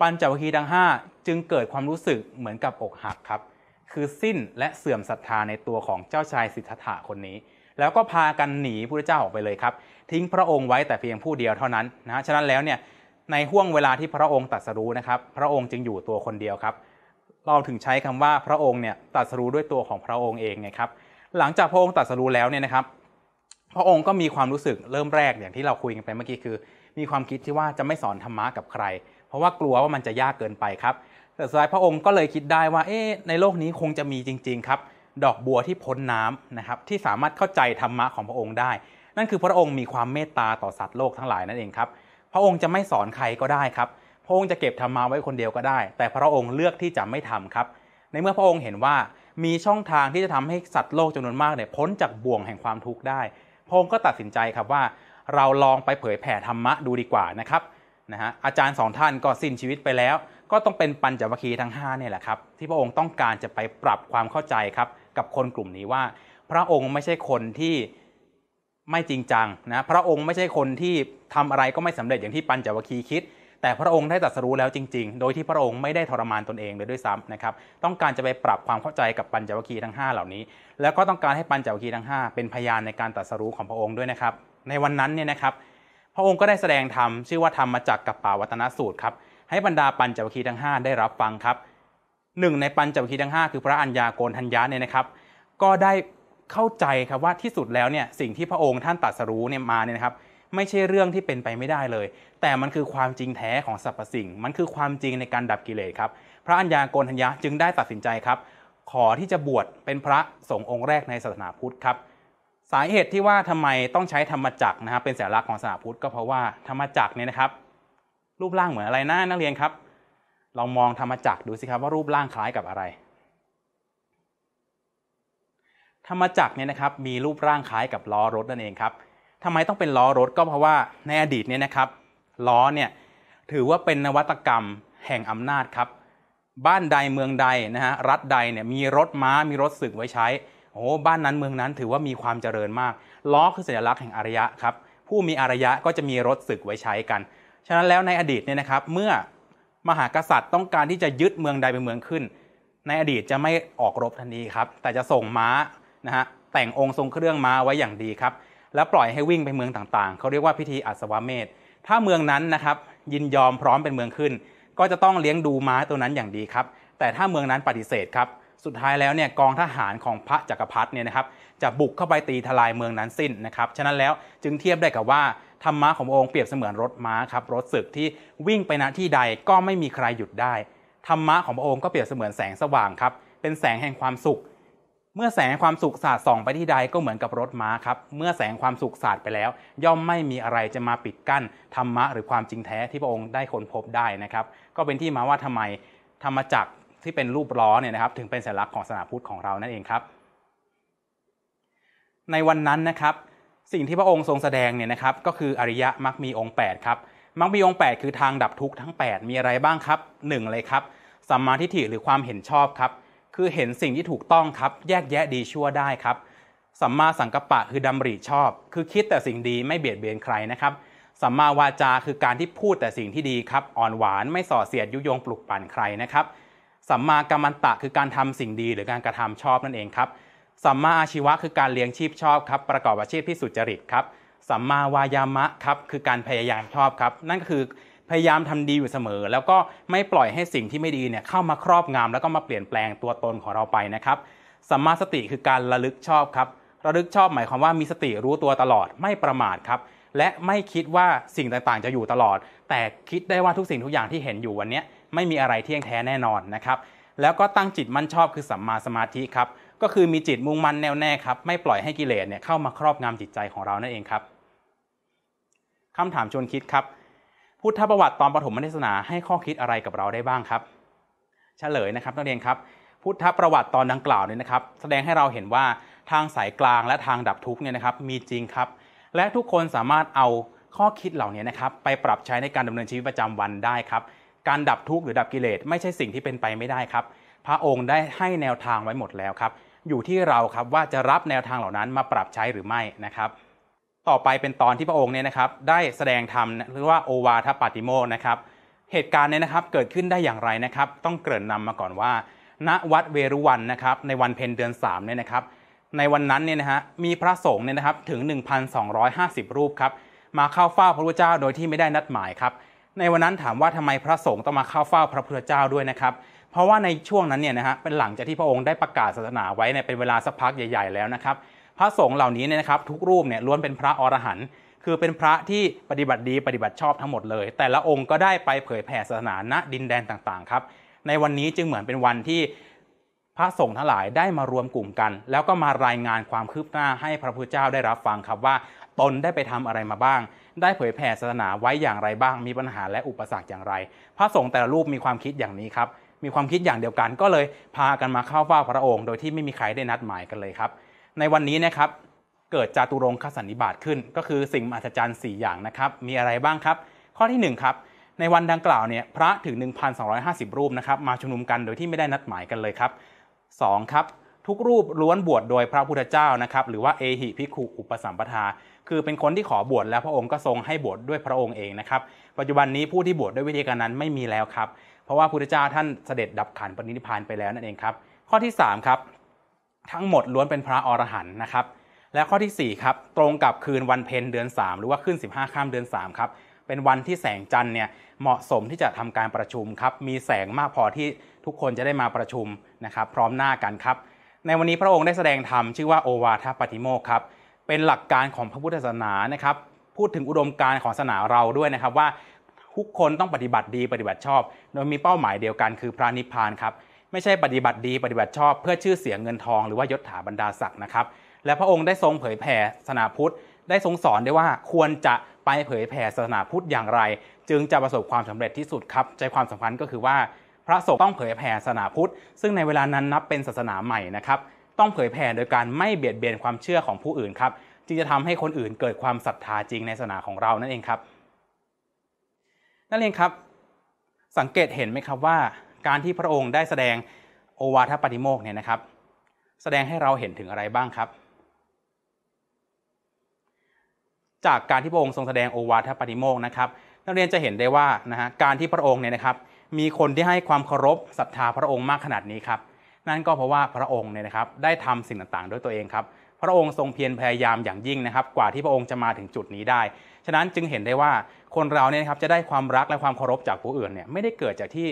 ปัญจวัคคีย์ทั้ง5จึงเกิดความรู้สึกเหมือนกับอกหักครับคือสิ้นและเสื่อมศรัทธาในตัวของเจ้าชายสิทธัตถะคนนี้ แล้วก็พากันหนีพระเจ้าออกไปเลยครับ ทิ้งพระองค์ไว้แต่เพียงผู้เดียวเท่านั้นนะฉะนั้นแล้วเนี่ยในห่วงเวลาที่พระองค์ตัดสรู้นะครับ พระองค์จึงอยู่ตัวคนเดียวครับ เราถึงใช้คำว่าพระองค์เนี่ยตัดสรู้ด้วยตัวของพระองค์เองไงครับหลังจากพระองค์ตัดสรู้แล้วเนี่ยนะครับ พระองค์ก็มีความรู้สึกเริ่มแรกอย่างที่เราคุยกันไปเมื่อกี้คือ มีความคิดที่ว่าจะไม่สอนธรรมะกับใคร เพราะว่ากลัวว่ามันจะยากเกินไปครับแต่สุดท้ายพระองค์ก็เลยคิดได้ว่าเอ๊ะในโลกนี้คงจะมีจริงๆครับดอกบัวที่พ้นน้ำนะครับที่สามารถเข้าใจธรรมะของพระองค์ได้ นั่นคือพระองค์มีความเมตตาต่อสัตว์โลกทั้งหลายนั่นเองครับพระองค์จะไม่สอนใครก็ได้ครับ พระองค์จะเก็บธรรมาไว้คนเดียวก็ได้ แต่พระองค์เลือกที่จะไม่ทำครับ ในเมื่อพระองค์เห็นว่ามีช่องทางที่จะทำให้สัตว์โลกจำนวนมากเนี่ยพ้นจากบ่วงแห่งความทุกข์ได้ พระองค์ก็ตัดสินใจครับว่าเราลองไปเผยแผ่ธรรมะดูดีกว่านะครับ นะฮะอาจารย์สองท่านก็สิ้นชีวิตไปแล้ว ก็ต้องเป็นปัญจวัคคีย์ทั้ง 5 เนี่ยแหละครับที่พระองค์ต้องการจะไปปรับความเข้าใจครับกับคนกลุ่มนี้ว่า พระองค์ไม่ใช่คนที่ไม่จริงจังนะพระองค์ไม่ใช่คนที่ทำอะไรก็ไม่สำเร็จอย่างที่ปัญจวัคคีย์คิด แต่พระองค์ได้ตรัสรู้แล้วจริงๆ โดยที่พระองค์ไม่ได้ทรมานตนเองเลยด้วยซ้ำนะครับ ต้องการจะไปปรับความเข้าใจกับปัญจวัคคีย์ทั้ง5เหล่านี้ แล้วก็ต้องการให้ปัญจวัคคีย์ทั้ง5เป็นพยานในการตรัสรู้ของพระองค์ด้วยนะครับ ในวันนั้นเนี่ยนะครับ พระองค์ก็ได้แสดงธรรมชื่อว่าธรรมมาจากกัป่าวัตนสูตรครับให้บรรดาปัญจวัคคีย์ทั้ง5ได้รับฟังครับหนึ่งในปัญจวัคคีย์ทั้ง5คือพระอัญญาโกณทัญญาเนี่ยนะครับ ก็ได้เข้าใจครับว่าที่สุดแล้วเนี่ยสิ่งที่พระองค์ท่านตรัสรู้เนี่ยมาเนี่ยนะครับ ไม่ใช่เรื่องที่เป็นไปไม่ได้เลย แต่มันคือความจริงแท้ของสรรพสิ่งมันคือความจริงในการดับกิเลสครับพระอัญญาโกณทัญญะจึงได้ตัดสินใจครับ ขอที่จะบวชเป็นพระสงฆ์องค์แรกในศาสนาพุทธครับ สาเหตุที่ว่าทำไมต้องใช้ธรรมจักรนะครับเป็นสัญลักษณ์ของศาสนาพุทธก็เพราะว่าธรรมจักรเนี่ยนะครับ รูปร่างเหมือนอะไรนะนักเรียนครับลองมองธรรมจักรดูสิครับว่ารูปร่างคล้ายกับอะไรธรรมจักรเนี่ยนะครับมีรูปร่างคล้ายกับล้อรถนั่นเองครับทำไมต้องเป็นล้อรถก็เพราะว่าในอดีตเนี่ยนะครับล้อเนี่ยถือว่าเป็นนวัตกรรมแห่งอำนาจครับ บ้านใดเมืองใดนะฮะรัฐใดเนี่ยมีรถม้ามีรถศึกไว้ใช้โอ้บ้านนั้นเมืองนั้นถือว่ามีความเจริญมาก ล้อคือสัญลักษณ์แห่งอารยะครับ ผู้มีอารยะก็จะมีรถศึกไว้ใช้กันฉะนั้นแล้วในอดีตเนี่ยนะครับเมื่อมหากษัตริย์ต้องการที่จะยึดเมืองใดเป็นเมืองขึ้น ในอดีตจะไม่ออกรบทันทีครับแต่จะส่งม้านะฮะแต่งองค์ทรงเครื่องม้าไว้อย่างดีครับแล้วปล่อยให้วิ่งไปเมืองต่างๆเขาเรียกว่าพิธีอัศวเมธถ้าเมืองนั้นนะครับยินยอมพร้อมเป็นเมืองขึ้น ก็จะต้องเลี้ยงดูม้าตัวนั้นอย่างดีครับแต่ถ้าเมืองนั้นปฏิเสธครับสุดท้ายแล้วเนี่ยกองทหารของพระจักรพรรดิเนี่ยนะครับจะบุกเข้าไปตีทลายเมืองนั้นสิ้นนะครับฉะนั้นแล้วจึงเทียบได้กับว่าธรรมะขององค์เปรียบเสมือนรถม้าครับรถศึกที่วิ่งไปณที่ใดก็ไม่มีใครหยุดได้ธรรมะของพระองค์ก็เปรียบเสมือนแสงสว่างครับ เป็นแสงแห่งความสุขเมื่อแสงความสุขสาดส่องไปที่ใดก็เหมือนกับรถม้าครับ เมื่อแสงความสุขสาดไปแล้ว ย่อมไม่มีอะไรจะมาปิดกั้น ธรรมะหรือความจริงแท้ที่พระองค์ได้ค้นพบได้นะครับ ก็เป็นที่มาว่าทำไมธรรมจักรที่เป็นรูปล้อเนี่ยนะครับ ถึงเป็นสัญลักษณ์ของศาสนาพุทธของเรานั่นเองครับ ในวันนั้นนะครับ สิ่งที่พระองค์ทรงแสดงเนี่ยนะครับ ก็คืออริยมรรคมีองค์8ครับ มรรคมีองค์ 8 คือทางดับทุกข์ทั้ง 8 มีอะไรบ้างครับ1เลยครับสัมมาทิฏฐิหรือความเห็นชอบครับคือเห็นสิ่งที่ถูกต้องครับแยกแยะดีชั่วได้ครับสัมมาสังกัปปะคือดำริชอบ คือคิดแต่สิ่งดีไม่เบียดเบียนใครนะครับสัมมาวาจาคือการที่พูดแต่สิ่งที่ดีครับอ่อนหวานไม่ส่อเสียดยุยงปลุกปั่นใครนะครับสัมมากัมมันตะคือการทำสิ่งดีหรือการกระทำชอบนั่นเองครับสัมมาอาชีวะคือการเลี้ยงชีพชอบครับประกอบอาชีพที่สุจริตครับสัมมาวายามะครับคือการพยายามชอบครับนั่นก็คือพยายามทำดีอยู่เสมอ แล้วก็ไม่ปล่อยให้สิ่งที่ไม่ดีเนี่ยเข้ามาครอบงำแล้วก็มาเปลี่ยนแปลงตัวตนของเราไปนะครับสัมมาสติคือการระลึกชอบครับ ระลึกชอบหมายความว่ามีสติรู้ตัวตลอดไม่ประมาทครับ และไม่คิดว่าสิ่งต่าง ๆ จะอยู่ตลอด แต่คิดได้ว่าทุกสิ่งทุกอย่างที่เห็นอยู่วันนี้ไม่มีอะไรเที่ยงแท้แน่นอนนะครับ แล้วก็ตั้งจิตมั่นชอบคือสัมมาสมาธิครับก็คือมีจิตมุ่งมั่นแน่วแน่ครับไม่ปล่อยให้กิเลสเนี่ยเข้ามาครอบงำจิตใจของเรานั่นเองครับคำถามชวนคิดครับพุทธประวัติตอนปฐมเทศนาให้ข้อคิดอะไรกับเราได้บ้างครับเฉลยนะครับ นักเรียนครับ พุทธประวัติตอนดังกล่าวเนี่ยนะครับ แสดงให้เราเห็นว่าทางสายกลางและทางดับทุกเนี่ยนะครับ มีจริงครับ และทุกคนสามารถเอาข้อคิดเหล่านี้นะครับ ไปปรับใช้ในการดำเนินชีวิตประจำวันได้ครับ การดับทุกข์หรือดับกิเลสไม่ใช่สิ่งที่เป็นไปไม่ได้ครับ พระองค์ได้ให้แนวทางไว้หมดแล้วครับ อยู่ที่เราครับว่าจะรับแนวทางเหล่านั้นมาปรับใช้หรือไม่นะครับต่อไปเป็นตอนที่พระองค์เนี่ยนะครับได้แสดงธรรมหรือว่าโอวาทปาติโมนะครับ เหตุการณ์เนี่ยนะครับเกิดขึ้นได้อย่างไรนะครับ ต้องเกริ่นนำมาก่อนว่า ณวัดเวรุวันนะครับในวันเพ็ญเดือน3เนี่ยนะครับ ในวันนั้นเนี่ยนะฮะมีพระสงฆ์เนี่ยนะครับถึง 1,250 รูปครับมาเข้าเฝ้าพระพุทธเจ้าโดยที่ไม่ได้นัดหมายครับในวันนั้นถามว่าทำไมพระสงฆ์ต้องมาเข้าเฝ้าพระพุทธเจ้าด้วยนะครับเพราะว่าในช่วงนั้นเนี่ยนะฮะเป็นหลังจากที่พระองค์ได้ประกาศศาสนาไว้เนี่ยเป็นเวลาสักพักใหญ่ ๆแล้วนะครับพระสงฆ์เหล่านี้เนี่ยนะครับทุกรูปเนี่ยล้วนเป็นพระอรหันต์คือเป็นพระที่ปฏิบัติดีปฏิบัติชอบทั้งหมดเลย แต่ละองค์ก็ได้ไปเผยแผ่ศาสนาณดินแดนต่างๆครับในวันนี้จึงเหมือนเป็นวันที่พระสงฆ์ทั้งหลายได้มารวมกลุ่มกัน แล้วก็มารายงานความคืบหน้าให้พระพุทธเจ้าได้รับฟังครับว่าตนได้ไปทำอะไรมาบ้าง ได้เผยแผ่ศาสนาไว้อย่างไรบ้าง มีปัญหาและอุปสรรคอย่างไร พระสงฆ์แต่ละรูปมีความคิดอย่างนี้ครับมีความคิดอย่างเดียวกันก็เลยพากันมาเข้าเฝ้าพระองค์ โดยที่ไม่มีใครได้นัดหมายกันเลยครับในวันนี้นะครับเกิดจาตุรงคสันนิบาตขึ้น ก็คือสิ่งมหัศจรรย์ 4 อย่างนะครับ มีอะไรบ้างครับ ข้อที่1ครับในวันดังกล่าวเนี่ยพระถึง 1,250 รูปนะครับ มาชุมนุมกันโดยที่ไม่ได้นัดหมายกันเลยครับ 2 ครับ ทุกรูปล้วนบวชโดยพระพุทธเจ้านะครับ หรือว่าเอหิพิคขุ อุปสัมปทา คือเป็นคนที่ขอบวชแล้วพระองค์ก็ทรงให้บวชดด้วยพระองค์เองนะครับ ปัจจุบันนี้ผู้ที่บวชดด้วยวิธีการนั้นไม่มีแล้วครับเพราะว่าพุทธเจ้าท่านเสด็จดับขันปณิธานไปแล้วนั่นเองครับ ข้อที่ 3 ครับทั้งหมดล้วนเป็นพระอรหันต์นะครับ และข้อที่4ครับตรงกับคืนวันเพ็ญเดือน 3 หรือว่าขึ้น 15 ข้ามเดือน3ครับเป็นวันที่แสงจันทร์เนี่ยเหมาะสมที่จะทำการประชุมครับมีแสงมากพอที่ทุกคนจะได้มาประชุมนะครับ พร้อมหน้ากันครับ ในวันนี้พระองค์ได้แสดงธรรมชื่อว่า โอวาทปฏิโมกครับเป็นหลักการของพระพุทธศาสนานะครับพูดถึงอุดมการณ์ของศาสนาเราด้วยนะครับว่าทุกคนต้องปฏิบัติดีปฏิบัติชอบ โดยมีเป้าหมายเดียวกัน คือพระนิพพานครับไม่ใช่ปฏิบัติดีปฏิบัติชอบเพื่อชื่อเสียงเงินทองหรือว่ายศถาบรรดาศักดิ์นะครับและพระองค์ได้ทรงเผยแผ่ศาสนาพุทธ ได้ทรงสอนได้ว่าควรจะไปเผยแผ่ศาสนาพุทธอย่างไร จึงจะประสบความสำเร็จที่สุดครับใจความสำคัญก็คือว่าพระสงฆ์ต้องเผยแผ่ศาสนาพุทธ ซึ่งในเวลานั้นนับเป็นศาสนาใหม่นะครับ ต้องเผยแผ่โดยการไม่เบียดเบียนความเชื่อของผู้อื่นครับจึงจะทำให้คนอื่นเกิดความศรัทธาจริงในศาสนาของเรานั่นเองครับ นั่นเองครับ สังเกตเห็นไหมครับว่าการที่พระองค์ได้แสดงโอวาทปฏิโมกเนี่ยนะครับ แสดงให้เราเห็นถึงอะไรบ้างครับ จากการที่พระองค์ทรงแสดงโอวาทปฏิโมกนะครับนักเรียนจะเห็นได้ว่านะฮะการที่พระองค์เนี่ยนะครับมีคนที่ให้ความเคารพศรัทธาพระองค์มากขนาดนี้ครับนั่นก็เพราะว่าพระองค์เนี่ยนะครับได้ทำสิ่งต่างๆด้วยตัวเองครับ พระองค์ทรงเพียรพยายามอย่างยิ่งนะครับ กว่าที่พระองค์จะมาถึงจุดนี้ได้ ฉะนั้นจึงเห็นได้ว่าคนเราเนี่ยนะครับจะได้ความรักและความเคารพจากผู้อื่นเนี่ยไม่ได้เกิดจากที่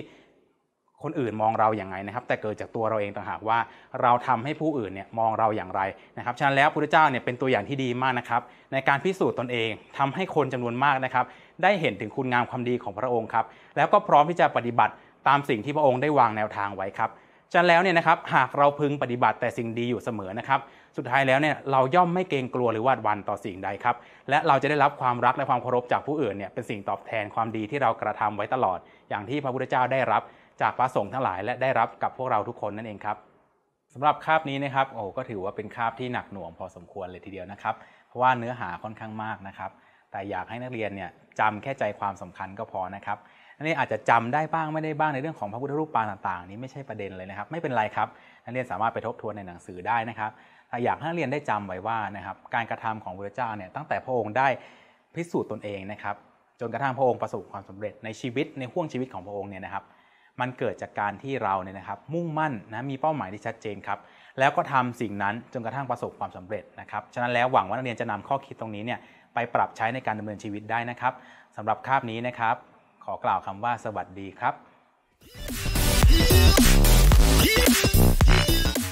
คนอื่นมองเราอย่างไรนะครับแต่เกิดจากตัวเราเองต่างหากว่าเราทำให้ผู้อื่นเนี่ยมองเราอย่างไรนะครับฉะนั้นแล้วพระพุทธเจ้าเนี่ยเป็นตัวอย่างที่ดีมากนะครับในการพิสูจน์ตนเองทำให้คนจำนวนมากนะครับได้เห็นถึงคุณงามความดีของพระองค์ครับแล้วก็พร้อมที่จะปฏิบัติตามสิ่งที่พระองค์ได้วางแนวทางไว้ครับฉะนั้นแล้วเนี่ยนะครับหากเราพึงปฏิบัติแต่สิ่งดีอยู่เสมอนะครับ สุดท้ายแล้วเนี่ยเราย่อมไม่เกรงกลัวหรือวาดวันต่อสิ่งใดครับ และเราจะได้รับความรักและความเคารพจากผู้อื่นเนี่ยเป็นสิ่งตอบแทนความดีที่เรากระทำไว้ตลอดอย่างที่พระพุทธเจ้าได้รับจากพระสงฆ์ทั้งหลายและได้รับกับพวกเราทุกคนนั่นเองครับสำหรับคาบนี้นะครับโอ้ก็ถือว่าเป็นคาบที่หนักหน่วงพอสมควรเลยทีเดียวนะครับ เพราะว่าเนื้อหาค่อนข้างมากนะครับ แต่อยากให้นักเรียนเนี่ยจำแค่ใจความสำคัญก็พอนะครับอันนี้อาจจะจำได้บ้างไม่ได้บ้าง ในเรื่องของพระพุทธรูปปางต่างๆนี้ไม่ใช่ประเด็นเลยนะครับไม่เป็นไรครับนักเรียนสามารถไปทบทวนในหนังสือได้นะครับ แต่อยากให้นักเรียนได้จำไว้ว่านะครับการกระทำของพระเจ้าเนี่ยตั้งแต่พระองค์ได้พิสูจน์ตนเองนะครับจนกระทั่งพระองค์ประสบความสำเร็จในชีวิตในห่วงชีวิตของพระองค์เนี่ยนะครับมันเกิดจากการที่เราเนี่ยนะครับ มุ่งมั่นนะมีเป้าหมายที่ชัดเจนครับ แล้วก็ทำสิ่งนั้นจนกระทั่งประสบความสำเร็จนะครับฉะนั้นแล้วหวังว่านักเรียนจะนำข้อคิดตรงนี้เนี่ยไปปรับใช้ในการดำเนินชีวิตได้นะครับสำหรับคาบนี้นะครับ ขอกล่าวคำว่าสวัสดีครับ